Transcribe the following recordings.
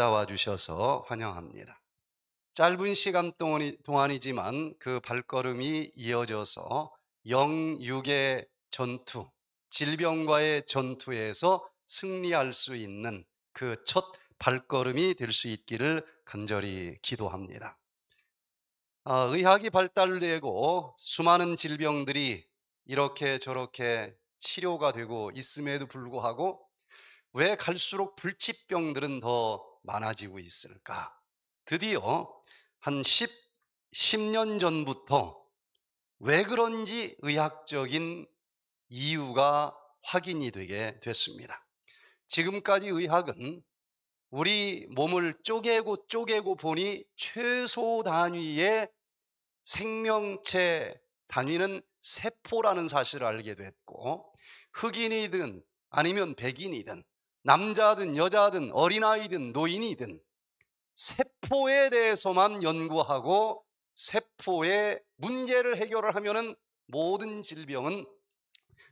찾아와 주셔서 환영합니다. 짧은 시간 동안이지만 그 발걸음이 이어져서 영육의 전투, 질병과의 전투에서 승리할 수 있는 그 첫 발걸음이 될 수 있기를 간절히 기도합니다. 아, 의학이 발달되고 수많은 질병들이 이렇게 저렇게 치료가 되고 있음에도 불구하고 왜 갈수록 불치병들은 더 많아지고 있을까? 드디어 한 10, 10년 전부터 왜 그런지 의학적인 이유가 확인이 되게 됐습니다. 지금까지 의학은 우리 몸을 쪼개고 쪼개고 보니 최소 단위의 생명체 단위는 세포라는 사실을 알게 됐고 흑인이든 아니면 백인이든 남자든 여자든 어린아이든 노인이든 세포에 대해서만 연구하고 세포의 문제를 해결을 하면 모든 질병은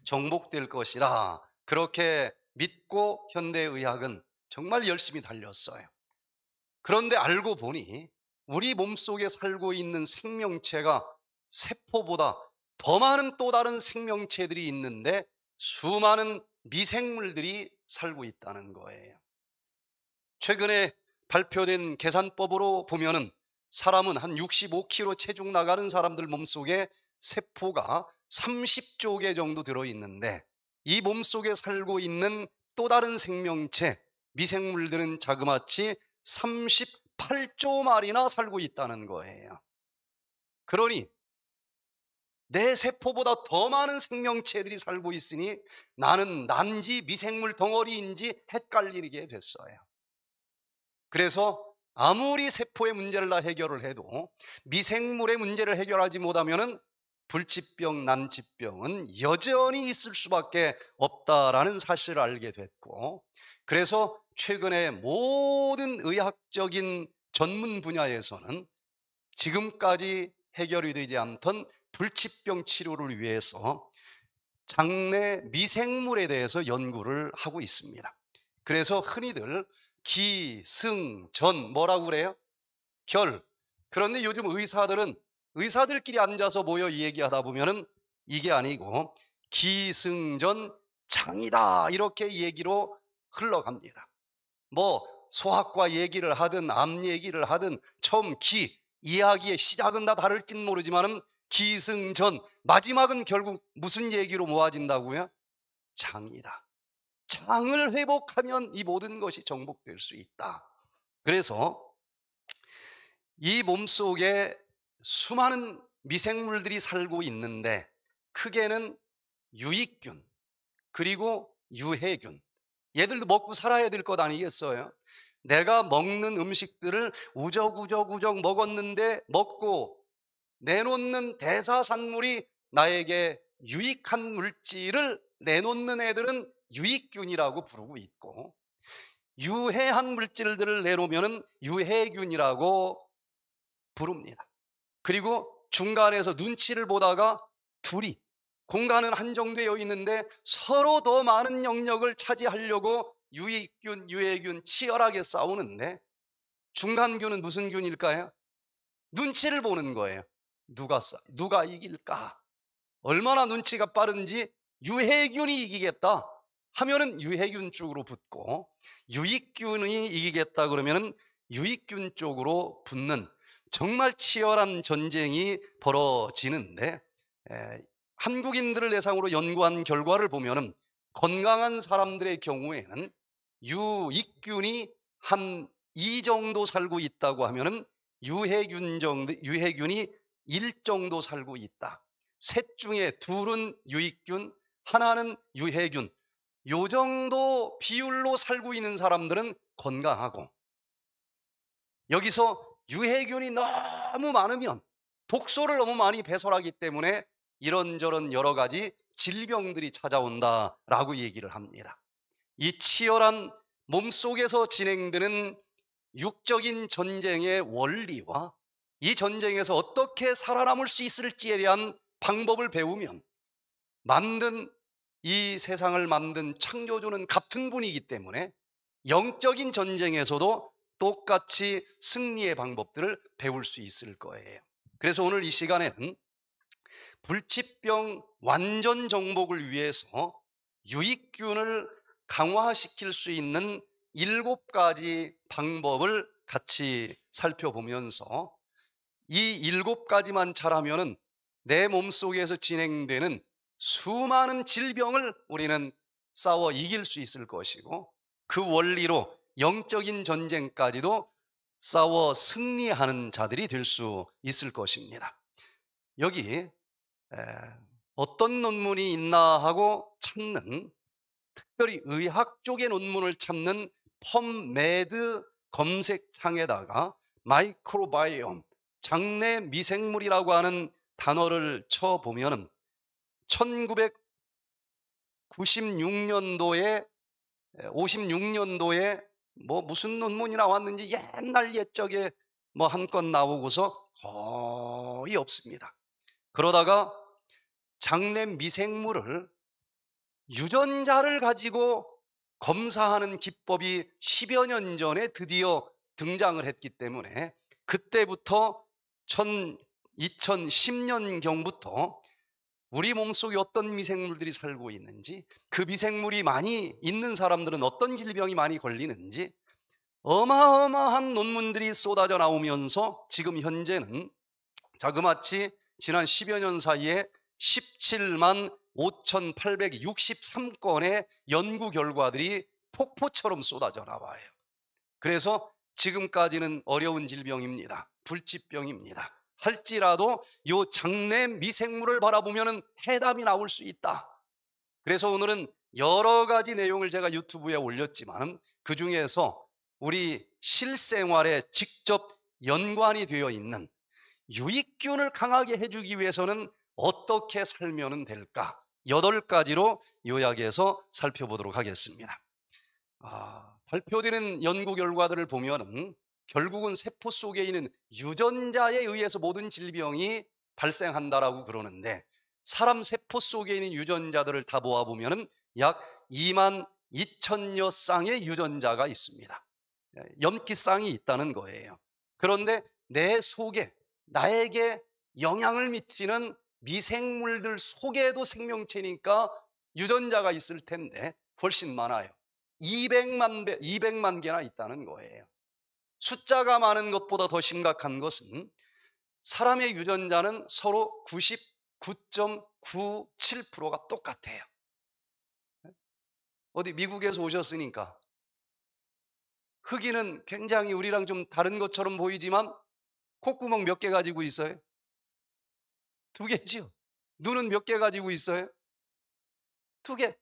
정복될 것이라 그렇게 믿고 현대의학은 정말 열심히 달렸어요. 그런데 알고 보니 우리 몸속에 살고 있는 생명체가 세포보다 더 많은 또 다른 생명체들이 있는데 수많은 미생물들이 살고 있다는 거예요. 최근에 발표된 계산법으로 보면은 사람은 한 65kg 체중 나가는 사람들 몸속에 세포가 30조 개 정도 들어있는데 이 몸속에 살고 있는 또 다른 생명체, 미생물들은 자그마치 38조 마리나 살고 있다는 거예요. 그러니 내 세포보다 더 많은 생명체들이 살고 있으니 나는 난지 미생물 덩어리인지 헷갈리게 됐어요. 그래서 아무리 세포의 문제를 다 해결을 해도 미생물의 문제를 해결하지 못하면 불치병, 난치병은 여전히 있을 수밖에 없다라는 사실을 알게 됐고 그래서 최근에 모든 의학적인 전문 분야에서는 지금까지 해결이 되지 않던 불치병 치료를 위해서 장내 미생물에 대해서 연구를 하고 있습니다. 그래서 흔히들 기, 승, 전 뭐라고 그래요? 결. 그런데 요즘 의사들은 의사들끼리 앉아서 모여 얘기하다 보면은 이게 아니고 기승전 장이다 이렇게 얘기로 흘러갑니다. 뭐 소학과 얘기를 하든 암 얘기를 하든 처음 기 이야기의 시작은 다 다를진 모르지만 기승전 마지막은 결국 무슨 얘기로 모아진다고요? 장이다. 장을 회복하면 이 모든 것이 정복될 수 있다. 그래서 이 몸속에 수많은 미생물들이 살고 있는데 크게는 유익균 그리고 유해균 얘들도 먹고 살아야 될 것 아니겠어요? 내가 먹는 음식들을 우적우적우적 먹었는데 먹고 내놓는 대사산물이 나에게 유익한 물질을 내놓는 애들은 유익균이라고 부르고 있고 유해한 물질들을 내놓으면 유해균이라고 부릅니다. 그리고 중간에서 눈치를 보다가 둘이 공간은 한정되어 있는데 서로 더 많은 영역을 차지하려고 유익균, 유해균 치열하게 싸우는데 중간균은 무슨 균일까요? 눈치를 보는 거예요. 누가 싸, 누가 이길까? 얼마나 눈치가 빠른지 유해균이 이기겠다 하면은 유해균 쪽으로 붙고 유익균이 이기겠다 그러면은 유익균 쪽으로 붙는 정말 치열한 전쟁이 벌어지는데 에, 한국인들을 대상으로 연구한 결과를 보면은 건강한 사람들의 경우에는 유익균이 한 2 정도 살고 있다고 하면은 유해균 정도, 유해균이 1 정도 살고 있다. 셋 중에 둘은 유익균, 하나는 유해균. 요 정도 비율로 살고 있는 사람들은 건강하고 여기서 유해균이 너무 많으면 독소를 너무 많이 배설하기 때문에 이런저런 여러 가지 질병들이 찾아온다라고 얘기를 합니다. 이 치열한 몸 속에서 진행되는 육적인 전쟁의 원리와 이 전쟁에서 어떻게 살아남을 수 있을지에 대한 방법을 배우면 만든 이 세상을 만든 창조주는 같은 분이기 때문에 영적인 전쟁에서도 똑같이 승리의 방법들을 배울 수 있을 거예요. 그래서 오늘 이 시간에는 불치병 완전 정복을 위해서 유익균을 강화시킬 수 있는 일곱 가지 방법을 같이 살펴보면서 이 일곱 가지만 잘하면내 몸속에서 진행되는 수많은 질병을 우리는 싸워 이길 수 있을 것이고 그 원리로 영적인 전쟁까지도 싸워 승리하는 자들이 될 수 있을 것입니다. 여기 어떤 논문이 있나 하고 찾는 특별히 의학 쪽의 논문을 찾는 펌메드 검색창에다가 마이크로바이옴, 장내 미생물이라고 하는 단어를 쳐보면 1996년도에 56년도에 뭐 무슨 논문이 나왔는지 옛날 옛적에 뭐 한 건 나오고서 거의 없습니다. 그러다가 장내 미생물을 유전자를 가지고 검사하는 기법이 10여 년 전에 드디어 등장을 했기 때문에 그때부터 2010년경부터 우리 몸속에 어떤 미생물들이 살고 있는지 그 미생물이 많이 있는 사람들은 어떤 질병이 많이 걸리는지 어마어마한 논문들이 쏟아져 나오면서 지금 현재는 자그마치 지난 10여 년 사이에 17만 5,863건의 연구 결과들이 폭포처럼 쏟아져 나와요. 그래서 지금까지는 어려운 질병입니다. 불치병입니다. 할지라도 요 장내 미생물을 바라보면 해답이 나올 수 있다. 그래서 오늘은 여러 가지 내용을 제가 유튜브에 올렸지만 그 중에서 우리 실생활에 직접 연관이 되어 있는 유익균을 강하게 해주기 위해서는 어떻게 살면 될까? 여덟 가지로 요약해서 살펴보도록 하겠습니다. 아, 발표되는 연구 결과들을 보면 결국은 세포 속에 있는 유전자에 의해서 모든 질병이 발생한다라고 그러는데 사람 세포 속에 있는 유전자들을 다 모아보면 약 2만 2천여 쌍의 유전자가 있습니다. 염기 쌍이 있다는 거예요. 그런데 내 속에 나에게 영향을 미치는 미생물들 속에도 생명체니까 유전자가 있을 텐데 훨씬 많아요. 200만 배, 200만 개나 있다는 거예요. 숫자가 많은 것보다 더 심각한 것은 사람의 유전자는 서로 99.97%가 똑같아요. 어디 미국에서 오셨으니까 흑인은 굉장히 우리랑 좀 다른 것처럼 보이지만 콧구멍 몇 개 가지고 있어요? 두 개지요. 눈은 몇 개 가지고 있어요? 두 개.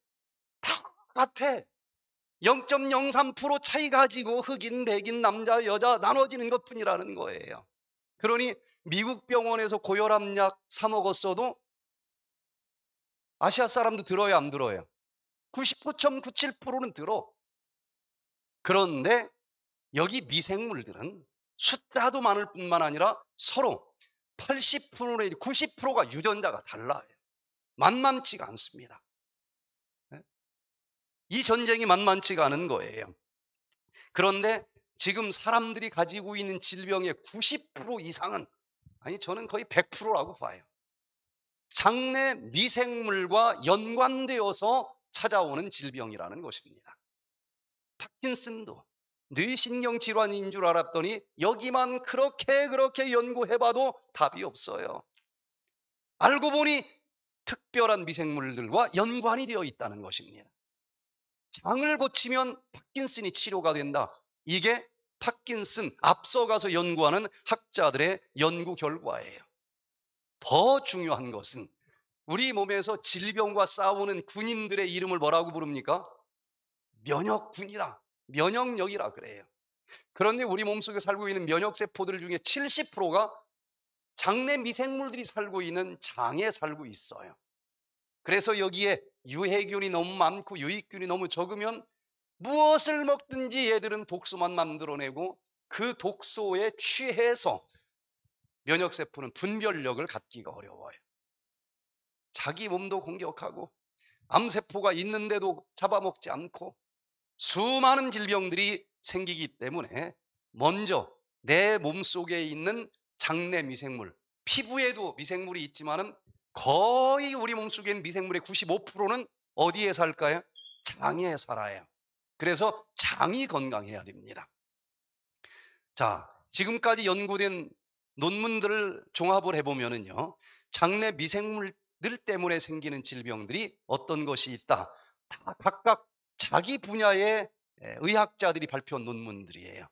다 같아. 0.03% 차이 가지고 흑인, 백인, 남자, 여자 나눠지는 것 뿐이라는 거예요. 그러니 미국 병원에서 고혈압 약사 먹었어도 아시아 사람도 들어요, 안 들어요? 99.97%는 들어. 그런데 여기 미생물들은 숫자도 많을 뿐만 아니라 서로 80%의 90%가 유전자가 달라요. 만만치가 않습니다. 예? 이 전쟁이 만만치가 않은 거예요. 그런데 지금 사람들이 가지고 있는 질병의 90% 이상은 아니 저는 거의 100%라고 봐요. 장내 미생물과 연관되어서 찾아오는 질병이라는 것입니다. 파킨슨도 뇌신경 질환인 줄 알았더니 여기만 그렇게 그렇게 연구해봐도 답이 없어요. 알고 보니 특별한 미생물들과 연관이 되어 있다는 것입니다. 장을 고치면 파킨슨이 치료가 된다. 이게 파킨슨 앞서가서 연구하는 학자들의 연구 결과예요. 더 중요한 것은 우리 몸에서 질병과 싸우는 군인들의 이름을 뭐라고 부릅니까? 면역군이다. 면역력이라 그래요. 그런데 우리 몸속에 살고 있는 면역세포들 중에 70%가 장내 미생물들이 살고 있는 장에 살고 있어요. 그래서 여기에 유해균이 너무 많고 유익균이 너무 적으면 무엇을 먹든지 얘들은 독소만 만들어내고 그 독소에 취해서 면역세포는 분별력을 갖기가 어려워요. 자기 몸도 공격하고 암세포가 있는데도 잡아먹지 않고 수많은 질병들이 생기기 때문에 먼저 내 몸속에 있는 장내 미생물, 피부에도 미생물이 있지만은 거의 우리 몸속에 있는 미생물의 95%는 어디에 살까요? 장에 살아요. 그래서 장이 건강해야 됩니다. 자, 지금까지 연구된 논문들을 종합을 해보면은요, 장내 미생물들 때문에 생기는 질병들이 어떤 것이 있다. 다 각각 자기 분야의 의학자들이 발표한 논문들이에요.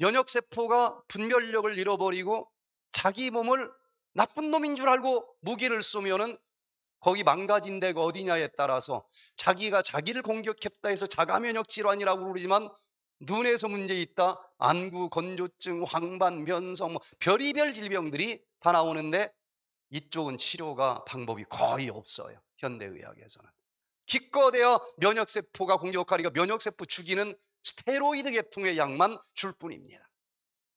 면역세포가 분별력을 잃어버리고 자기 몸을 나쁜 놈인 줄 알고 무기를 쏘면은 거기 망가진 데가 어디냐에 따라서 자기가 자기를 공격했다 해서 자가면역 질환이라고 그러지만 눈에서 문제 있다, 안구, 건조증, 황반, 변성뭐 별의별 질병들이 다 나오는데 이쪽은 치료가 방법이 거의 없어요. 현대의학에서는. 기껏해야 면역세포가 공격하리가 면역세포 죽이는 스테로이드 계통의 약만 줄 뿐입니다.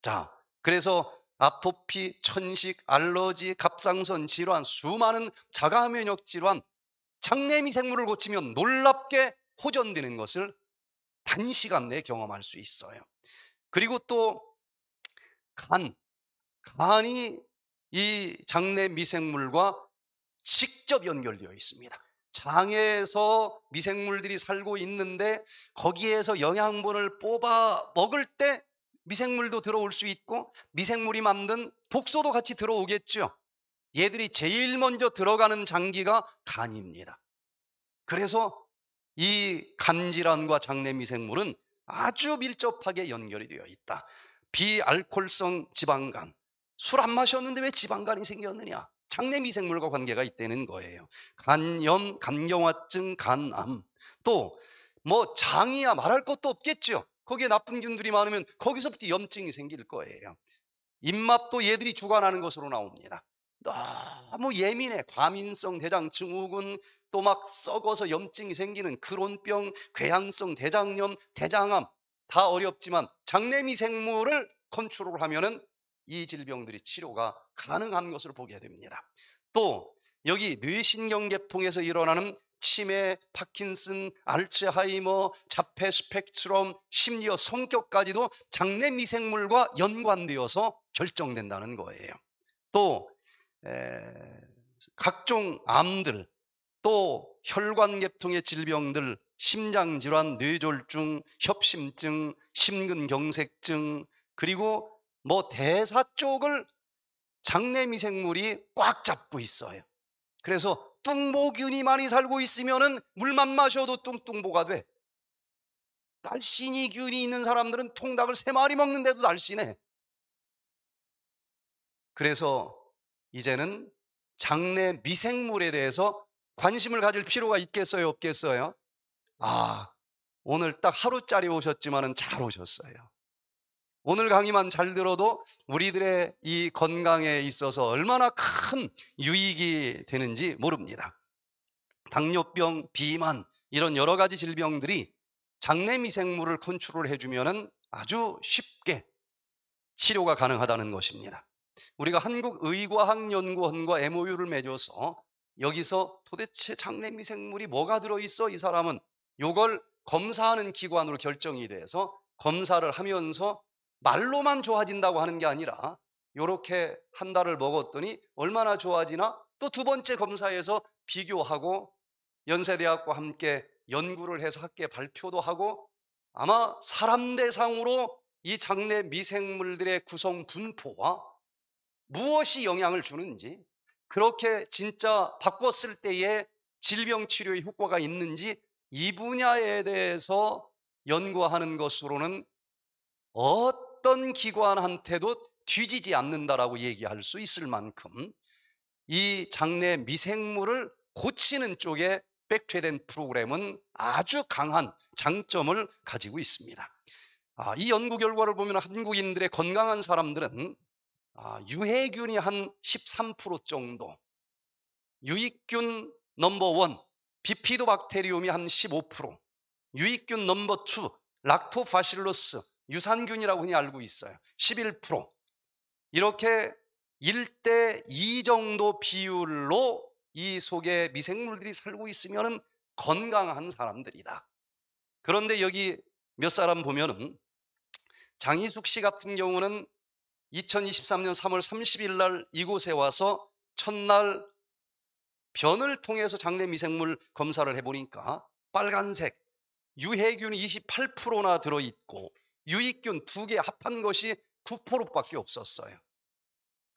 자, 그래서 아토피, 천식, 알러지, 갑상선 질환, 수많은 자가면역 질환, 장내미 생물을 고치면 놀랍게 호전되는 것을 단시간 내에 경험할 수 있어요. 그리고 또 간, 간이 이 장내 미생물과 직접 연결되어 있습니다. 강에서 미생물들이 살고 있는데 거기에서 영양분을 뽑아 먹을 때 미생물도 들어올 수 있고 미생물이 만든 독소도 같이 들어오겠죠. 얘들이 제일 먼저 들어가는 장기가 간입니다. 그래서 이 간질환과 장내 미생물은 아주 밀접하게 연결이 되어 있다. 비알콜성 지방간. 술 안 마셨는데 왜 지방간이 생겼느냐? 장내 미생물과 관계가 있다는 거예요. 간염, 간경화증, 간암. 또 뭐 장이야 말할 것도 없겠죠. 거기에 나쁜 균들이 많으면 거기서부터 염증이 생길 거예요. 입맛도 얘들이 주관하는 것으로 나옵니다. 너무 예민해. 과민성 대장증 후군또 막 썩어서 염증이 생기는 크론병, 궤양성 대장염, 대장암 다 어렵지만 장내 미생물을 컨트롤하면은 이 질병들이 치료가 가능한 것을 보게 됩니다. 또 여기 뇌신경계통에서 일어나는 치매, 파킨슨, 알츠하이머, 자폐 스펙트럼, 심리어 성격까지도 장내 미생물과 연관되어서 결정된다는 거예요. 또 에, 각종 암들, 또 혈관계통의 질병들, 심장질환, 뇌졸중, 협심증, 심근경색증, 그리고 뭐 대사 쪽을 장내 미생물이 꽉 잡고 있어요. 그래서 뚱보균이 많이 살고 있으면은 물만 마셔도 뚱뚱보가 돼. 날씬이균이 있는 사람들은 통닭을 세 마리 먹는데도 날씬해. 그래서 이제는 장내 미생물에 대해서 관심을 가질 필요가 있겠어요, 없겠어요? 아, 오늘 딱 하루짜리 오셨지만은 잘 오셨어요. 오늘 강의만 잘 들어도 우리들의 이 건강에 있어서 얼마나 큰 유익이 되는지 모릅니다. 당뇨병, 비만 이런 여러 가지 질병들이 장내 미생물을 컨트롤해 주면은 아주 쉽게 치료가 가능하다는 것입니다. 우리가 한국의과학연구원과 MOU를 맺어서 여기서 도대체 장내 미생물이 뭐가 들어 있어 이 사람은 이걸 검사하는 기관으로 결정이 돼서 검사를 하면서 말로만 좋아진다고 하는 게 아니라 이렇게한 달을 먹었더니 얼마나 좋아지나 또 두 번째 검사에서 비교하고 연세대학과 함께 연구를 해서 학계 발표도 하고 아마 사람 대상으로 이 장내 미생물들의 구성 분포와 무엇이 영향을 주는지 그렇게 진짜 바꿨을 때에 질병 치료에 효과가 있는지 이 분야에 대해서 연구하는 것으로는 어떤 어떤 기관한테도 뒤지지 않는다라고 얘기할 수 있을 만큼 이 장내 미생물을 고치는 쪽에 백퇴된 프로그램은 아주 강한 장점을 가지고 있습니다. 아, 이 연구 결과를 보면 한국인들의 건강한 사람들은 아, 유해균이 한 13% 정도, 유익균 넘버원, 비피도박테리움이 한 15%, 유익균 넘버 투, 락토바실러스, 유산균이라고 흔히 알고 있어요. 11% 이렇게 1대 2 정도 비율로 이 속에 미생물들이 살고 있으면 건강한 사람들이다. 그런데 여기 몇 사람 보면은 장희숙 씨 같은 경우는 2023년 3월 30일 날 이곳에 와서 첫날 변을 통해서 장내 미생물 검사를 해보니까 빨간색 유해균이 28%나 들어있고 유익균 두 개 합한 것이 9%밖에 없었어요.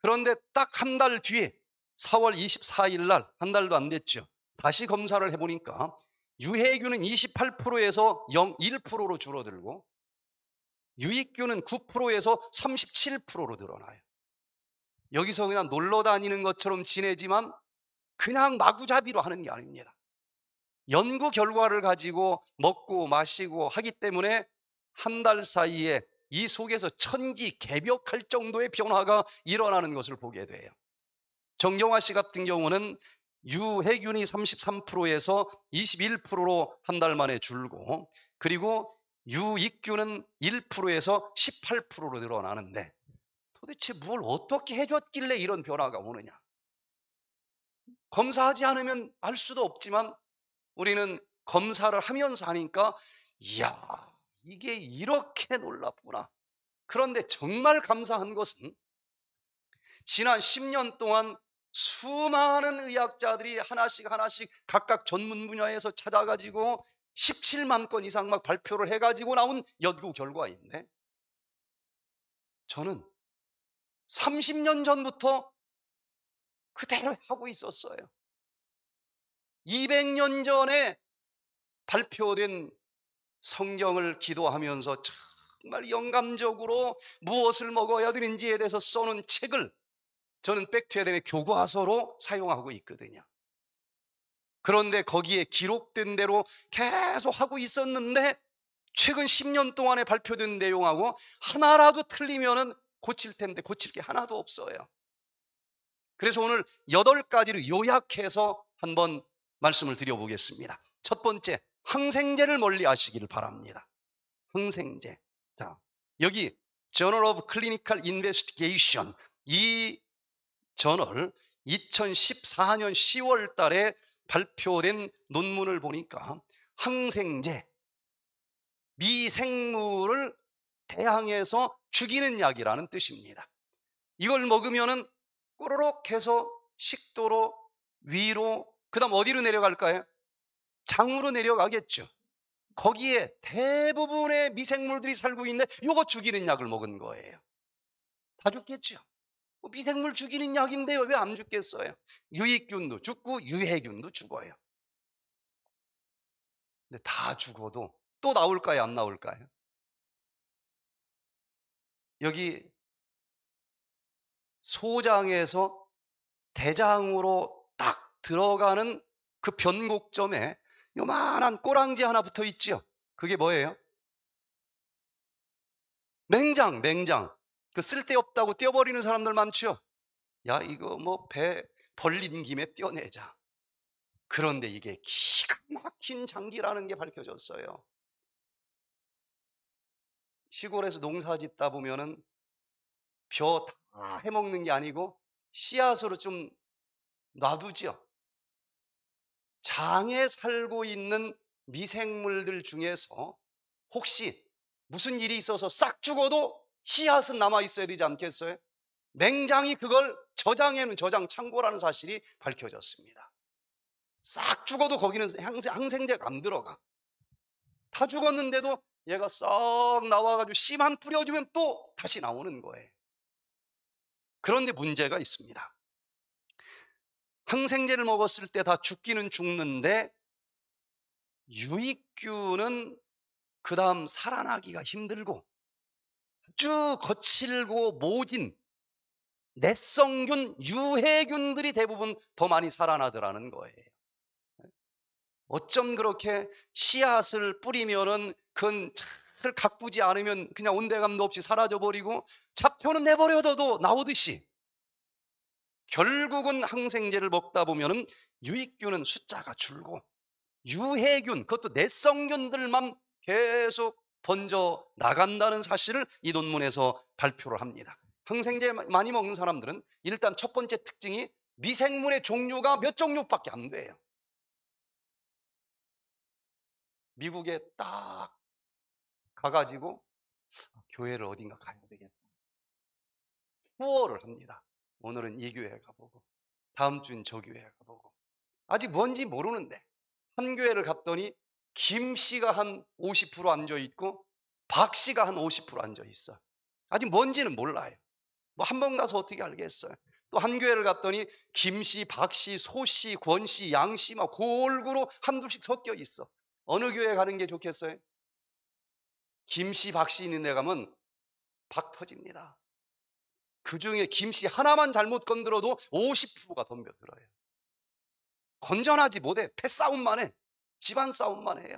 그런데 딱 한 달 뒤에 4월 24일 날, 한 달도 안 됐죠. 다시 검사를 해보니까 유해균은 28%에서 0, 1%로 줄어들고 유익균은 9%에서 37%로 늘어나요. 여기서 그냥 놀러 다니는 것처럼 지내지만 그냥 마구잡이로 하는 게 아닙니다. 연구 결과를 가지고 먹고 마시고 하기 때문에 한달 사이에 이 속에서 천지 개벽할 정도의 변화가 일어나는 것을 보게 돼요. 정경화 씨 같은 경우는 유해균이 33%에서 21%로 한 달 만에 줄고 그리고 유익균은 1%에서 18%로 늘어나는데 도대체 뭘 어떻게 해줬길래 이런 변화가 오느냐? 검사하지 않으면 알 수도 없지만 우리는 검사를 하면서 하니까 이야 이게 이렇게 놀랍구나. 그런데 정말 감사한 것은 지난 10년 동안 수많은 의학자들이 하나씩 하나씩 각각 전문 분야에서 찾아가지고 17만 건 이상 막 발표를 해가지고 나온 연구 결과인데 저는 30년 전부터 그대로 하고 있었어요. 200년 전에 발표된 성경을 기도하면서 정말 영감적으로 무엇을 먹어야 되는지에 대해서 써놓은 책을 저는 백투에덴의 교과서로 사용하고 있거든요. 그런데 거기에 기록된 대로 계속 하고 있었는데 최근 10년 동안에 발표된 내용하고 하나라도 틀리면 고칠 텐데 고칠 게 하나도 없어요. 그래서 오늘 여덟 가지를 요약해서 한번 말씀을 드려보겠습니다. 첫 번째, 항생제를 멀리 하시길 바랍니다. 항생제. 자, 여기 Journal of Clinical Investigation 이 저널 2014년 10월 달에 발표된 논문을 보니까 항생제, 미생물을 대항해서 죽이는 약이라는 뜻입니다. 이걸 먹으면은 꼬르륵 해서 식도로 위로 그다음 어디로 내려갈까요? 장으로 내려가겠죠. 거기에 대부분의 미생물들이 살고 있는데 요거 죽이는 약을 먹은 거예요. 다 죽겠죠. 뭐 미생물 죽이는 약인데 왜 안 죽겠어요? 유익균도 죽고 유해균도 죽어요. 근데 다 죽어도 또 나올까요? 안 나올까요? 여기 소장에서 대장으로 딱 들어가는 그 변곡점에 요만한 꼬랑지 하나 붙어 있지요. 그게 뭐예요? 맹장, 맹장. 그 쓸데없다고 떼어버리는 사람들 많지요. 야, 이거 뭐 배 벌린 김에 떼어내자. 그런데 이게 기가 막힌 장기라는 게 밝혀졌어요. 시골에서 농사 짓다 보면은 벼 다 해먹는 게 아니고 씨앗으로 좀 놔두죠. 장에 살고 있는 미생물들 중에서 혹시 무슨 일이 있어서 싹 죽어도 씨앗은 남아 있어야 되지 않겠어요? 맹장이 그걸 저장해놓은 저장 창고라는 사실이 밝혀졌습니다. 싹 죽어도 거기는 항생제가 안 들어가. 다 죽었는데도 얘가 썩 나와가지고 씨만 뿌려주면 또 다시 나오는 거예요. 그런데 문제가 있습니다. 항생제를 먹었을 때 다 죽기는 죽는데 유익균은 그 다음 살아나기가 힘들고 쭉 거칠고 모진 내성균, 유해균들이 대부분 더 많이 살아나더라는 거예요. 어쩜 그렇게 씨앗을 뿌리면은 그건 잘 가꾸지 않으면 그냥 온데감도 없이 사라져버리고 잡초는 내버려둬도 나오듯이 결국은 항생제를 먹다 보면 유익균은 숫자가 줄고 유해균 그것도 내성균들만 계속 번져 나간다는 사실을 이 논문에서 발표를 합니다. 항생제 많이 먹는 사람들은 일단 첫 번째 특징이 미생물의 종류가 몇 종류밖에 안 돼요. 미국에 딱 가가지고 아, 교회를 어딘가 가야 되겠다. 후어를 합니다. 오늘은 이 교회 가보고 다음 주엔 저 교회 가보고 아직 뭔지 모르는데 한 교회를 갔더니 김 씨가 한 50% 앉아 있고 박 씨가 한 50% 앉아 있어. 아직 뭔지는 몰라요. 뭐 한 번 가서 어떻게 알겠어요? 또 한 교회를 갔더니 김 씨, 박 씨, 소 씨, 권 씨, 양씨막 골고루 한둘씩 섞여 있어. 어느 교회 가는 게 좋겠어요? 김 씨, 박 씨 있는 데 가면 박 터집니다. 그 중에 김씨 하나만 잘못 건드려도 50%가 덤벼들어요. 건전하지 못해. 패싸움만 해. 집안 싸움만 해요.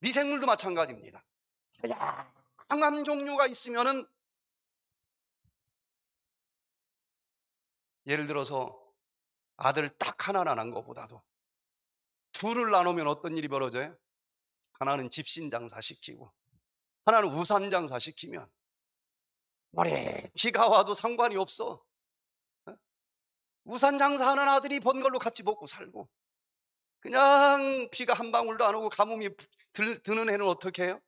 미생물도 마찬가지입니다. 다양한 종류가 있으면은 예를 들어서 아들 딱 하나 낳은 것보다도 둘을 나누면 어떤 일이 벌어져요? 하나는 집신 장사시키고 하나는 우산 장사시키면 머리 비가 와도 상관이 없어. 어? 우산 장사하는 아들이 번 걸로 같이 먹고 살고 그냥 비가 한 방울도 안 오고 가뭄이 들, 드는 애는 어떻게 해요?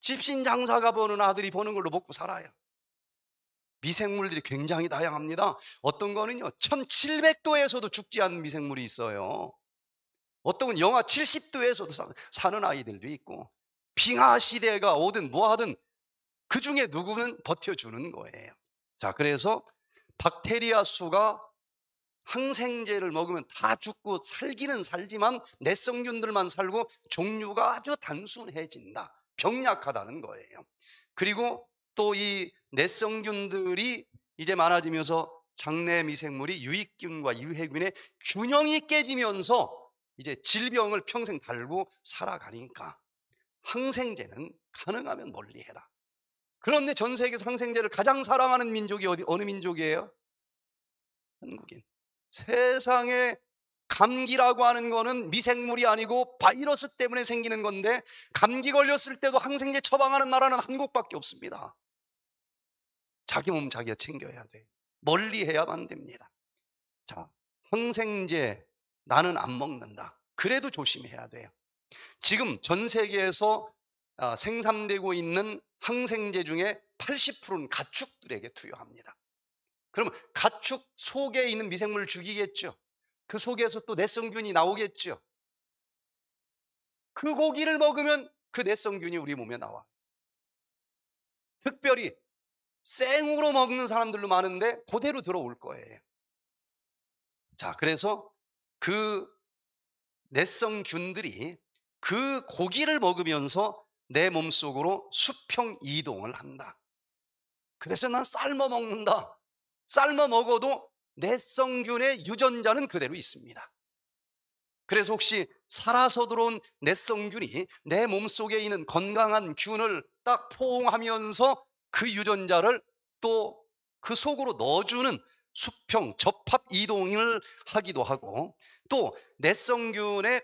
집신 장사가 버는 아들이 버는 걸로 먹고 살아요. 미생물들이 굉장히 다양합니다. 어떤 거는요, 1700도에서도 죽지 않는 미생물이 있어요. 어떤 건 영하 70도에서도 사, 는 아이들도 있고, 빙하 시대가 오든 뭐 하든 그 중에 누구는 버텨주는 거예요. 자, 그래서 박테리아 수가 항생제를 먹으면 다 죽고 살기는 살지만 내성균들만 살고 종류가 아주 단순해진다. 병약하다는 거예요. 그리고 또 이 내성균들이 이제 많아지면서 장내 미생물이 유익균과 유해균의 균형이 깨지면서 이제 질병을 평생 달고 살아가니까 항생제는 가능하면 멀리해라. 그런데 전 세계 상생제를 가장 사랑하는 민족이 어디, 어느 민족이에요? 한국인. 세상에 감기라고 하는 거는 미생물이 아니고 바이러스 때문에 생기는 건데 감기 걸렸을 때도 항생제 처방하는 나라는 한국밖에 없습니다. 자기 몸 자기가 챙겨야 돼. 멀리 해야만 됩니다. 자, 항생제 나는 안 먹는다. 그래도 조심해야 돼요. 지금 전 세계에서 어, 생산되고 있는 항생제 중에 80%는 가축들에게 투여합니다. 그러면 가축 속에 있는 미생물 죽이겠죠. 그 속에서 또 내성균이 나오겠죠. 그 고기를 먹으면 그 내성균이 우리 몸에 나와. 특별히 생으로 먹는 사람들도 많은데 그대로 들어올 거예요. 자, 그래서 그 내성균들이 그 고기를 먹으면서 내 몸속으로 수평 이동을 한다. 그래서 난 삶아 먹는다. 삶아 먹어도 내성균의 유전자는 그대로 있습니다. 그래서 혹시 살아서 들어온 내성균이 내 몸속에 있는 건강한 균을 딱 포옹하면서 그 유전자를 또 그 속으로 넣어주는 수평 접합 이동을 하기도 하고 또 내성균의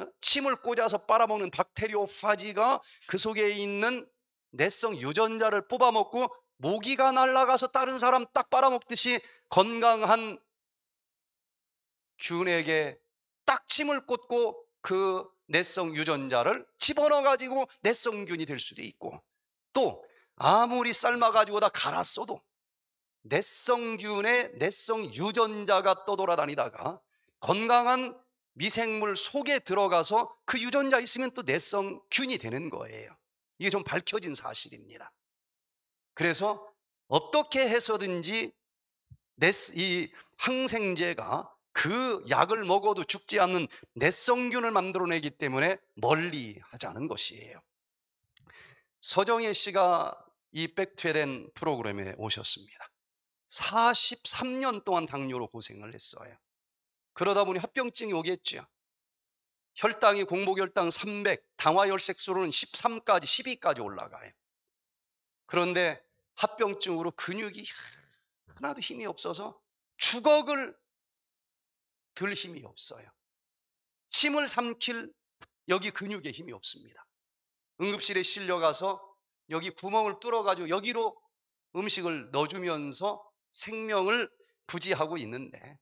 어? 침을 꽂아서 빨아먹는 박테리오파지가 그 속에 있는 내성 유전자를 뽑아먹고 모기가 날아가서 다른 사람 딱 빨아먹듯이 건강한 균에게 딱 침을 꽂고 그 내성 유전자를 집어넣어가지고 내성균이 될 수도 있고 또 아무리 삶아가지고 다 갈았어도 내성균의 내성 유전자가 떠돌아다니다가 건강한 미생물 속에 들어가서 그 유전자 있으면 또 내성균이 되는 거예요. 이게 좀 밝혀진 사실입니다. 그래서 어떻게 해서든지 이 항생제가 그 약을 먹어도 죽지 않는 내성균을 만들어내기 때문에 멀리 하자는 것이에요. 서정혜 씨가 이 백퇴된 프로그램에 오셨습니다. 43년 동안 당뇨로 고생을 했어요. 그러다 보니 합병증이 오겠죠. 혈당이 공복혈당 300, 당화혈색소는 로 13까지, 12까지 올라가요. 그런데 합병증으로 근육이 하나도 힘이 없어서 주걱을 들 힘이 없어요. 침을 삼킬 여기 근육에 힘이 없습니다. 응급실에 실려가서 여기 구멍을 뚫어가지고 여기로 음식을 넣어주면서 생명을 부지하고 있는데